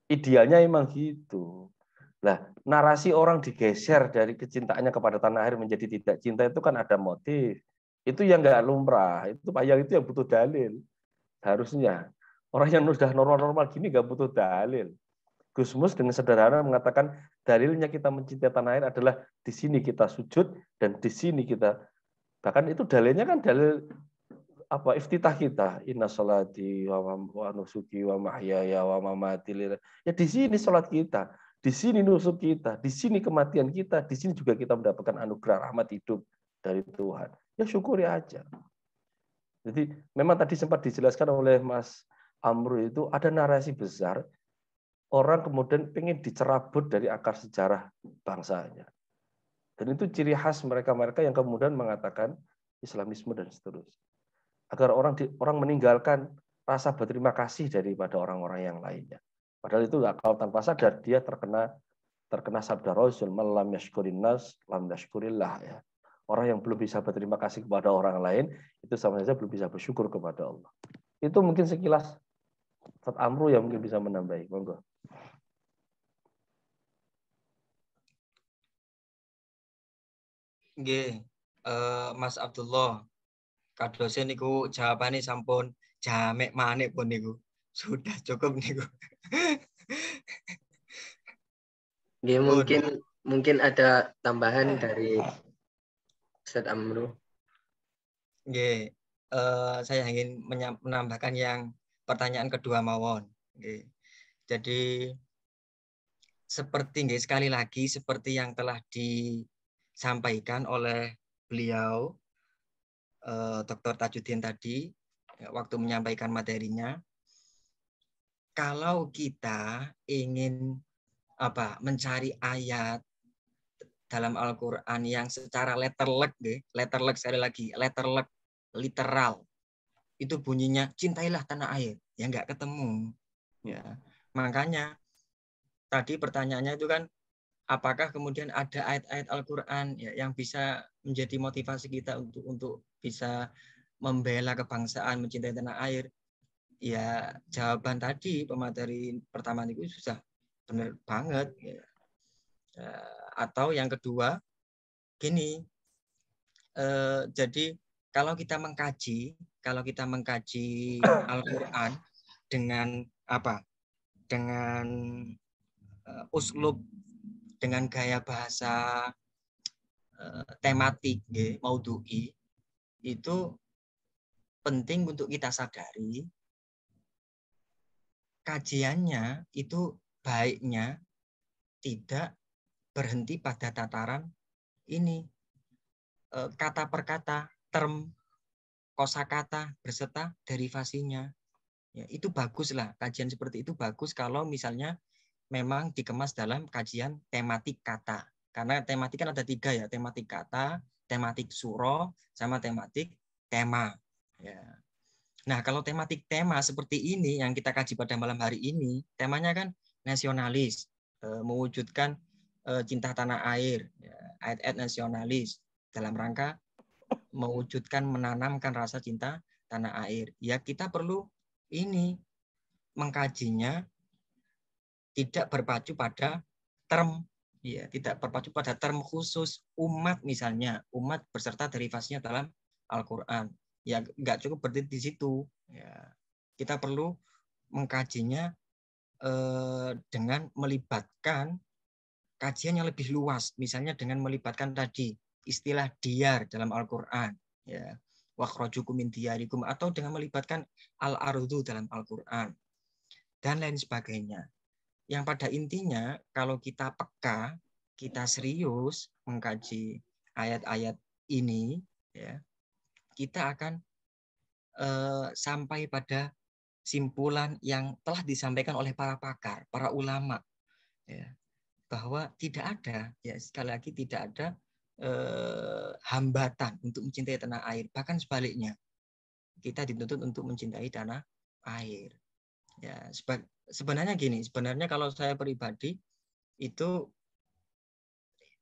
Idealnya emang gitu. Nah, narasi orang digeser dari kecintaannya kepada tanah air menjadi tidak cinta itu kan ada motif. Itu yang nggak lumrah. Itu payah itu yang butuh dalil. Harusnya. Orang yang sudah normal-normal gini nggak butuh dalil. Gusmus dengan sederhana mengatakan dalilnya kita mencintai tanah air adalah di sini kita sujud dan di sini kita bahkan itu dalilnya kan dalil apa iftitah kita inna salati wa nusuki wa mahyaya wa mamati ya di sini salat kita di sini nusuk kita di sini kematian kita di sini juga kita mendapatkan anugerah rahmat hidup dari Tuhan ya syukuri aja jadi memang tadi sempat dijelaskan oleh Mas Amru itu ada narasi besar orang kemudian ingin dicerabut dari akar sejarah bangsanya dan itu ciri khas mereka-mereka yang kemudian mengatakan Islamisme dan seterusnya agar orang di, orang meninggalkan rasa berterima kasih daripada orang-orang yang lainnya. Padahal itu kalau tanpa sadar dia terkena terkena sabda Rasul malam yashkurin nas lam yashkurillah ya. Orang yang belum bisa berterima kasih kepada orang lain itu sama saja belum bisa bersyukur kepada Allah. Itu mungkin sekilas Ustaz Amru yang mungkin bisa menambahi. Monggo. Nggih. uh, Mas Abdullah, kadosen niku jawabannya sampun jamek manik pun niku. Sudah cukup niku. Ya, mungkin oh, mungkin ada tambahan eh. dari Ustaz Amru. Ya, uh, saya ingin menambahkan yang pertanyaan kedua mawon. Ya. Jadi seperti ya, sekali lagi seperti yang telah disampaikan oleh beliau Eh, Dr. Tajudin tadi ya, waktu menyampaikan materinya. Kalau kita ingin apa mencari ayat dalam Al-Quran yang secara letterlek, letterlek sekali lagi, letterlek literal itu bunyinya cintailah tanah air yang nggak ketemu ya makanya tadi pertanyaannya itu kan apakah kemudian ada ayat-ayat Al-Quran ya, yang bisa menjadi motivasi kita untuk untuk bisa membela kebangsaan, mencintai tanah air. Ya jawaban tadi pemateri pertama itu susah benar banget. Ya. Ya, atau yang kedua, gini, Eh, jadi kalau kita mengkaji, kalau kita mengkaji Al-Quran dengan apa? Dengan uh, uslub, dengan gaya bahasa Eh, tematik mau dui itu penting untuk kita sadari kajiannya itu baiknya tidak berhenti pada tataran ini eh, kata per kata term kosakata berserta derivasinya ya, itu bagus lah kajian seperti itu bagus kalau misalnya memang dikemas dalam kajian tematik kata karena tematik kan ada tiga ya, tematik kata, tematik suro, sama tematik tema. Ya. Nah, kalau tematik tema seperti ini yang kita kaji pada malam hari ini, temanya kan nasionalis, e, mewujudkan e, cinta tanah air, ya, ayat-ayat nasionalis dalam rangka mewujudkan menanamkan rasa cinta tanah air. Ya kita perlu ini mengkajinya tidak berpacu pada term ya tidak berpacu pada term khusus umat misalnya umat berserta derivasinya dalam Al-Quran ya nggak cukup berhenti di situ ya kita perlu mengkajinya eh, dengan melibatkan kajian yang lebih luas misalnya dengan melibatkan tadi istilah diar dalam Al-Quran ya wakhrojukum diarikum atau dengan melibatkan al-ardu dalam Al-Quran dan lain sebagainya yang pada intinya kalau kita peka, kita serius mengkaji ayat-ayat ini, ya, kita akan eh, sampai pada simpulan yang telah disampaikan oleh para pakar, para ulama, ya, bahwa tidak ada, ya sekali lagi tidak ada eh, hambatan untuk mencintai tanah air, bahkan sebaliknya kita dituntut untuk mencintai tanah air. Ya, sebagai sebenarnya gini, sebenarnya kalau saya pribadi itu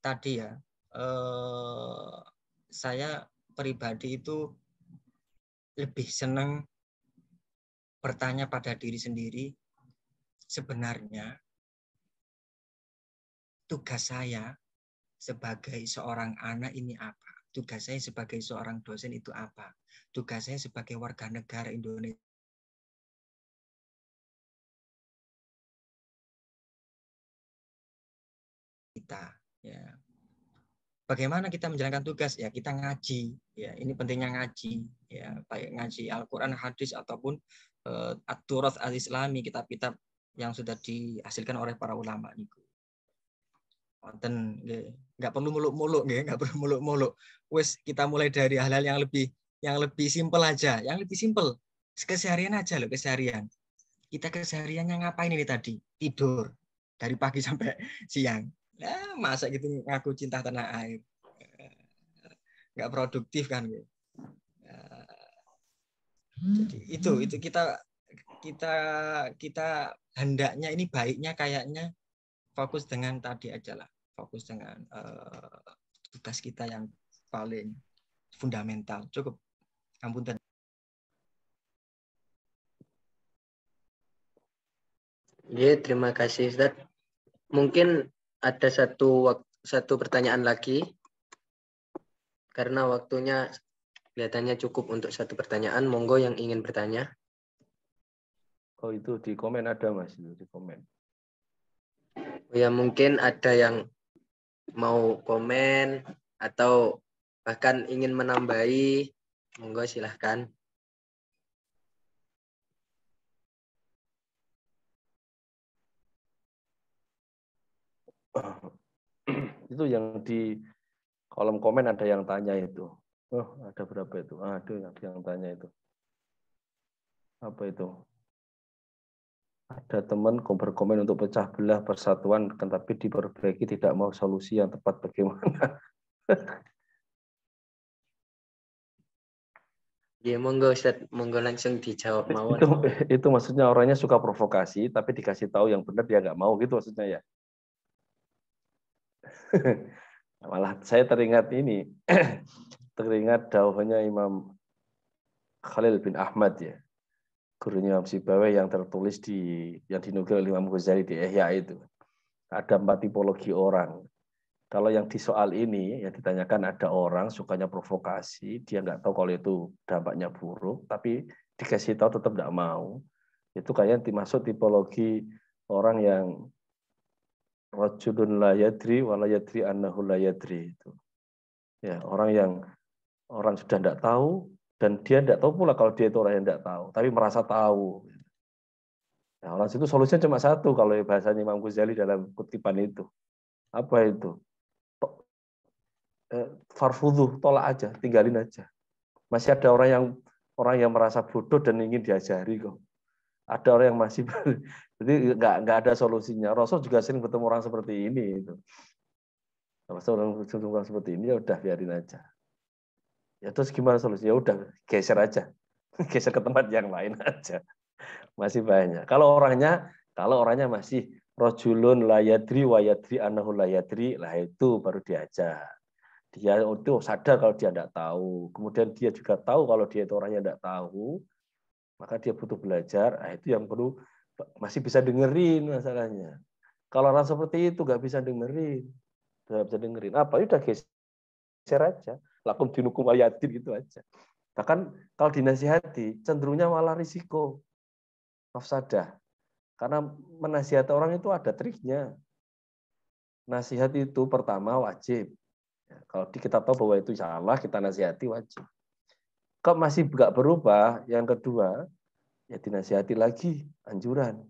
tadi ya, eh, saya pribadi itu lebih senang bertanya pada diri sendiri sebenarnya tugas saya sebagai seorang anak ini apa? Tugas saya sebagai seorang dosen itu apa? Tugas saya sebagai warga negara Indonesia bagaimana kita menjalankan tugas ya kita ngaji ya ini pentingnya ngaji ya baik ngaji Al-Qur'an hadis ataupun uh, eh, at al-Islami kitab-kitab yang sudah dihasilkan oleh para ulama niku wonten nggak perlu muluk-muluk nggih nggak perlu muluk-muluk wes kita mulai dari hal-hal yang lebih yang lebih simpel aja yang lebih simpel keseharian aja loh keseharian kita kesehariannya ngapain ini tadi tidur dari pagi sampai siang Nah, masa gitu ngaku cinta tanah air. Ya, nggak produktif kan gitu. Ya. jadi itu hmm. itu kita kita kita hendaknya ini baiknya kayaknya fokus dengan tadi aja lah fokus dengan uh, tugas kita yang paling fundamental cukup ampun dan ya terima kasih Ustaz mungkin ada satu satu pertanyaan lagi karena waktunya kelihatannya cukup untuk satu pertanyaan. Monggo yang ingin bertanya. Oh itu di komen ada mas di komen. Oh, ya mungkin ada yang mau komen atau bahkan ingin menambahi, monggo silahkan. itu yang di kolom komen ada yang tanya itu. Oh, ada berapa itu? Ah, ada yang yang tanya itu. Apa itu? Ada teman berkomen untuk pecah belah persatuan, tetapi kan diperbaiki tidak mau solusi yang tepat bagaimana? Ya monggo Ustaz, monggo langsung dijawab mau. Itu, itu maksudnya orangnya suka provokasi, tapi dikasih tahu yang benar dia nggak mau gitu maksudnya ya. Malah saya teringat ini, teringat dakwahnya Imam Khalil bin Ahmad ya, gurunya Imam Sibawi yang tertulis di yang dinukil oleh Imam Ghazali di Ihya itu. Ada empat tipologi orang. Kalau yang di soal ini, yang ditanyakan ada orang sukanya provokasi, dia nggak tahu kalau itu dampaknya buruk, tapi dikasih tahu tetap nggak mau. Itu kayaknya dimaksud tipologi orang yang rajulun la yadri wa la yadri annahu la yadri itu. Ya, orang yang orang sudah tidak tahu dan dia tidak tahu pula kalau dia itu orang yang tidak tahu, tapi merasa tahu. Nah, orang itu solusinya cuma satu kalau bahasanya Imam Ghazali dalam kutipan itu. Apa itu? Eh, farfudhu, tolak aja, tinggalin aja. Masih ada orang yang orang yang merasa bodoh dan ingin diajari kok. Ada orang yang masih jadi nggak nggak ada solusinya. Rasul juga sering bertemu orang seperti ini. Itu. Rasul orang, orang seperti ini ya udah biarin aja. Ya terus gimana solusinya? Ya udah geser aja, geser ke tempat yang lain aja. Masih banyak. Kalau orangnya kalau orangnya masih rojulun layadri wayadri anahu layadri lah itu baru diajak dia itu sadar kalau dia tidak tahu kemudian dia juga tahu kalau dia itu orangnya tidak tahu maka dia butuh belajar. Nah, itu yang perlu masih bisa dengerin masalahnya. Kalau orang seperti itu nggak bisa dengerin, nggak bisa dengerin. Apa? Udah geser aja. Lakum dinukum ayatin gitu aja. Bahkan kalau dinasihati, cenderungnya malah risiko. Mafsadah. Karena menasihati orang itu ada triknya. Nasihat itu pertama wajib. Ya, kalau kita tahu bahwa itu salah, kita nasihati wajib. Kok masih nggak berubah? Yang kedua, ya dinasihati lagi, anjuran.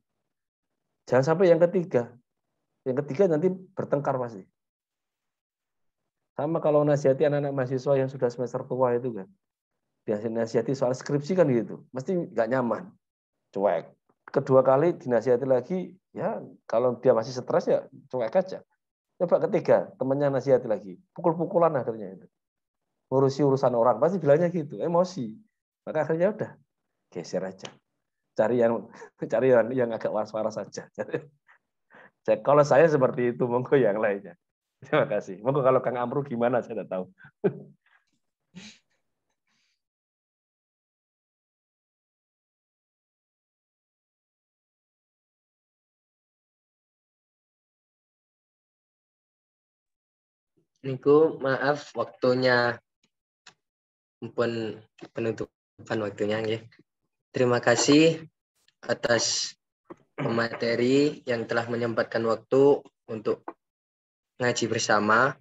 Jangan sampai yang ketiga. Yang ketiga nanti bertengkar pasti. Sama kalau nasihati anak-anak mahasiswa yang sudah semester tua itu kan. nasihati soal skripsi kan gitu. Mesti nggak nyaman. Cuek. Kedua kali dinasihati lagi, ya kalau dia masih stres ya cuek aja. Coba ketiga, temannya nasihati lagi. Pukul-pukulan akhirnya itu ngurusi urusan orang pasti bilangnya gitu emosi maka akhirnya udah geser aja cari yang cari yang, yang agak waras-waras saja kalau saya seperti itu monggo yang lainnya terima kasih monggo kalau Kang Amru gimana saya tidak tahu Assalamualaikum, maaf waktunya pun penutupan waktunya ya. Terima kasih atas materi yang telah menyempatkan waktu untuk ngaji bersama.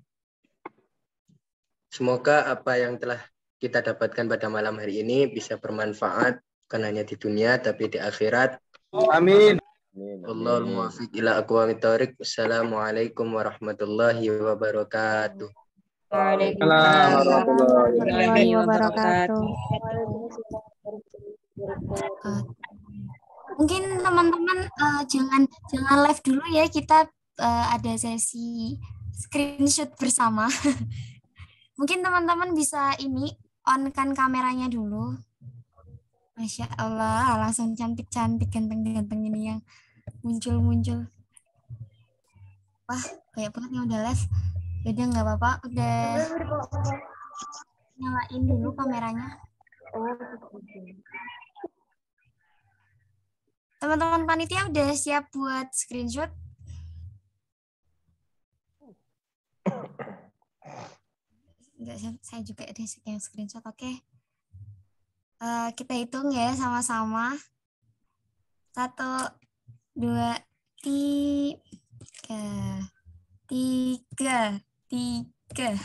Semoga apa yang telah kita dapatkan pada malam hari ini bisa bermanfaat bukan hanya di dunia tapi di akhirat. Amin. Allahumma muwaffiq ila aqwamit Wassalamualaikum warahmatullahi wabarakatuh warahmatullahi wabarakatuh. Mungkin teman-teman uh, jangan jangan live dulu ya kita uh, ada sesi screenshot bersama. Mungkin teman-teman bisa ini on kan kameranya dulu. Masya Allah, langsung cantik-cantik ganteng-ganteng ini yang muncul-muncul. Wah, kayak banget yang udah live. Yaudah nggak apa-apa, udah nyalain dulu kameranya. Teman-teman panitia udah siap buat screenshot? Enggak, saya juga ada yang screenshot, oke. Okay. Uh, eh, kita hitung ya sama-sama. Satu, dua, tiga, tiga tiga.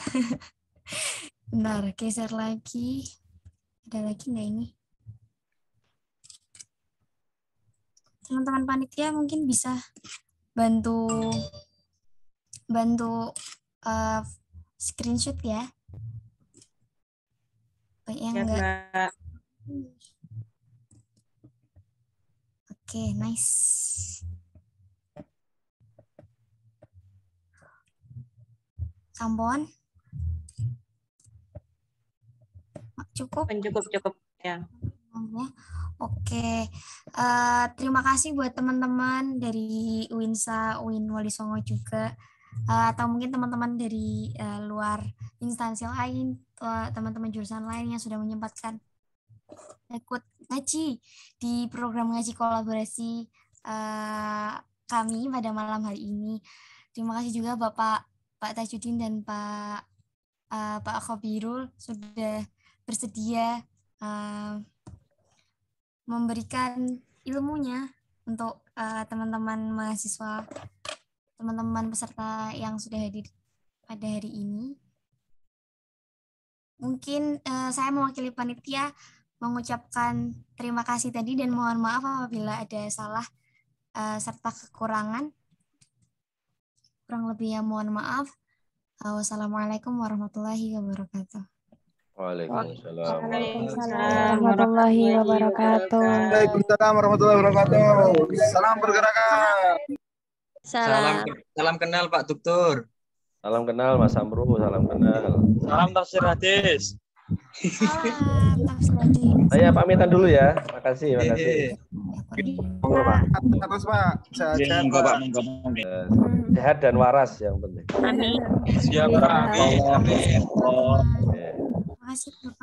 Bentar, geser lagi. Ada lagi nggak ini? Teman-teman panitia mungkin bisa bantu bantu uh, screenshot ya. Banyak yang enggak. Ya, Oke, okay, nice. sampon cukup cukup cukup ya Oke, uh, terima kasih buat teman-teman dari Winsa, Win Wali Songo juga, uh, atau mungkin teman-teman dari uh, luar instansi lain, teman-teman jurusan lain yang sudah menyempatkan ikut ngaji di program ngaji kolaborasi uh, kami pada malam hari ini. Terima kasih juga Bapak Pak Tajudin dan Pak uh, Pak Khobirul sudah bersedia uh, memberikan ilmunya untuk teman eh, teman-teman mahasiswa, teman-teman peserta yang sudah hadir pada hari ini. Mungkin uh, saya mewakili panitia mengucapkan terima kasih tadi dan mohon maaf apabila ada salah uh, serta kekurangan. Kurang lebih ya mohon maaf. Eh, wassalamualaikum warahmatullahi wabarakatuh. Waalaikumsalam warahmatullahi wabarakatuh. Waalaikumsalam warahmatullahi wabarakatuh. Salam pergerakan. Salam. Salam kenal Pak Doktor. Salam kenal Mas Amru, salam kenal. Salam tafsir hadis. Ah, Saya pamitan dulu ya. Makasih, iya, iya, makasih. Iya. Kata Mas Pak, sehat, Pak. Eh, sehat dan waras yang penting. Amin. Siap, Pak. Amin. Amin. Makasih, Pak.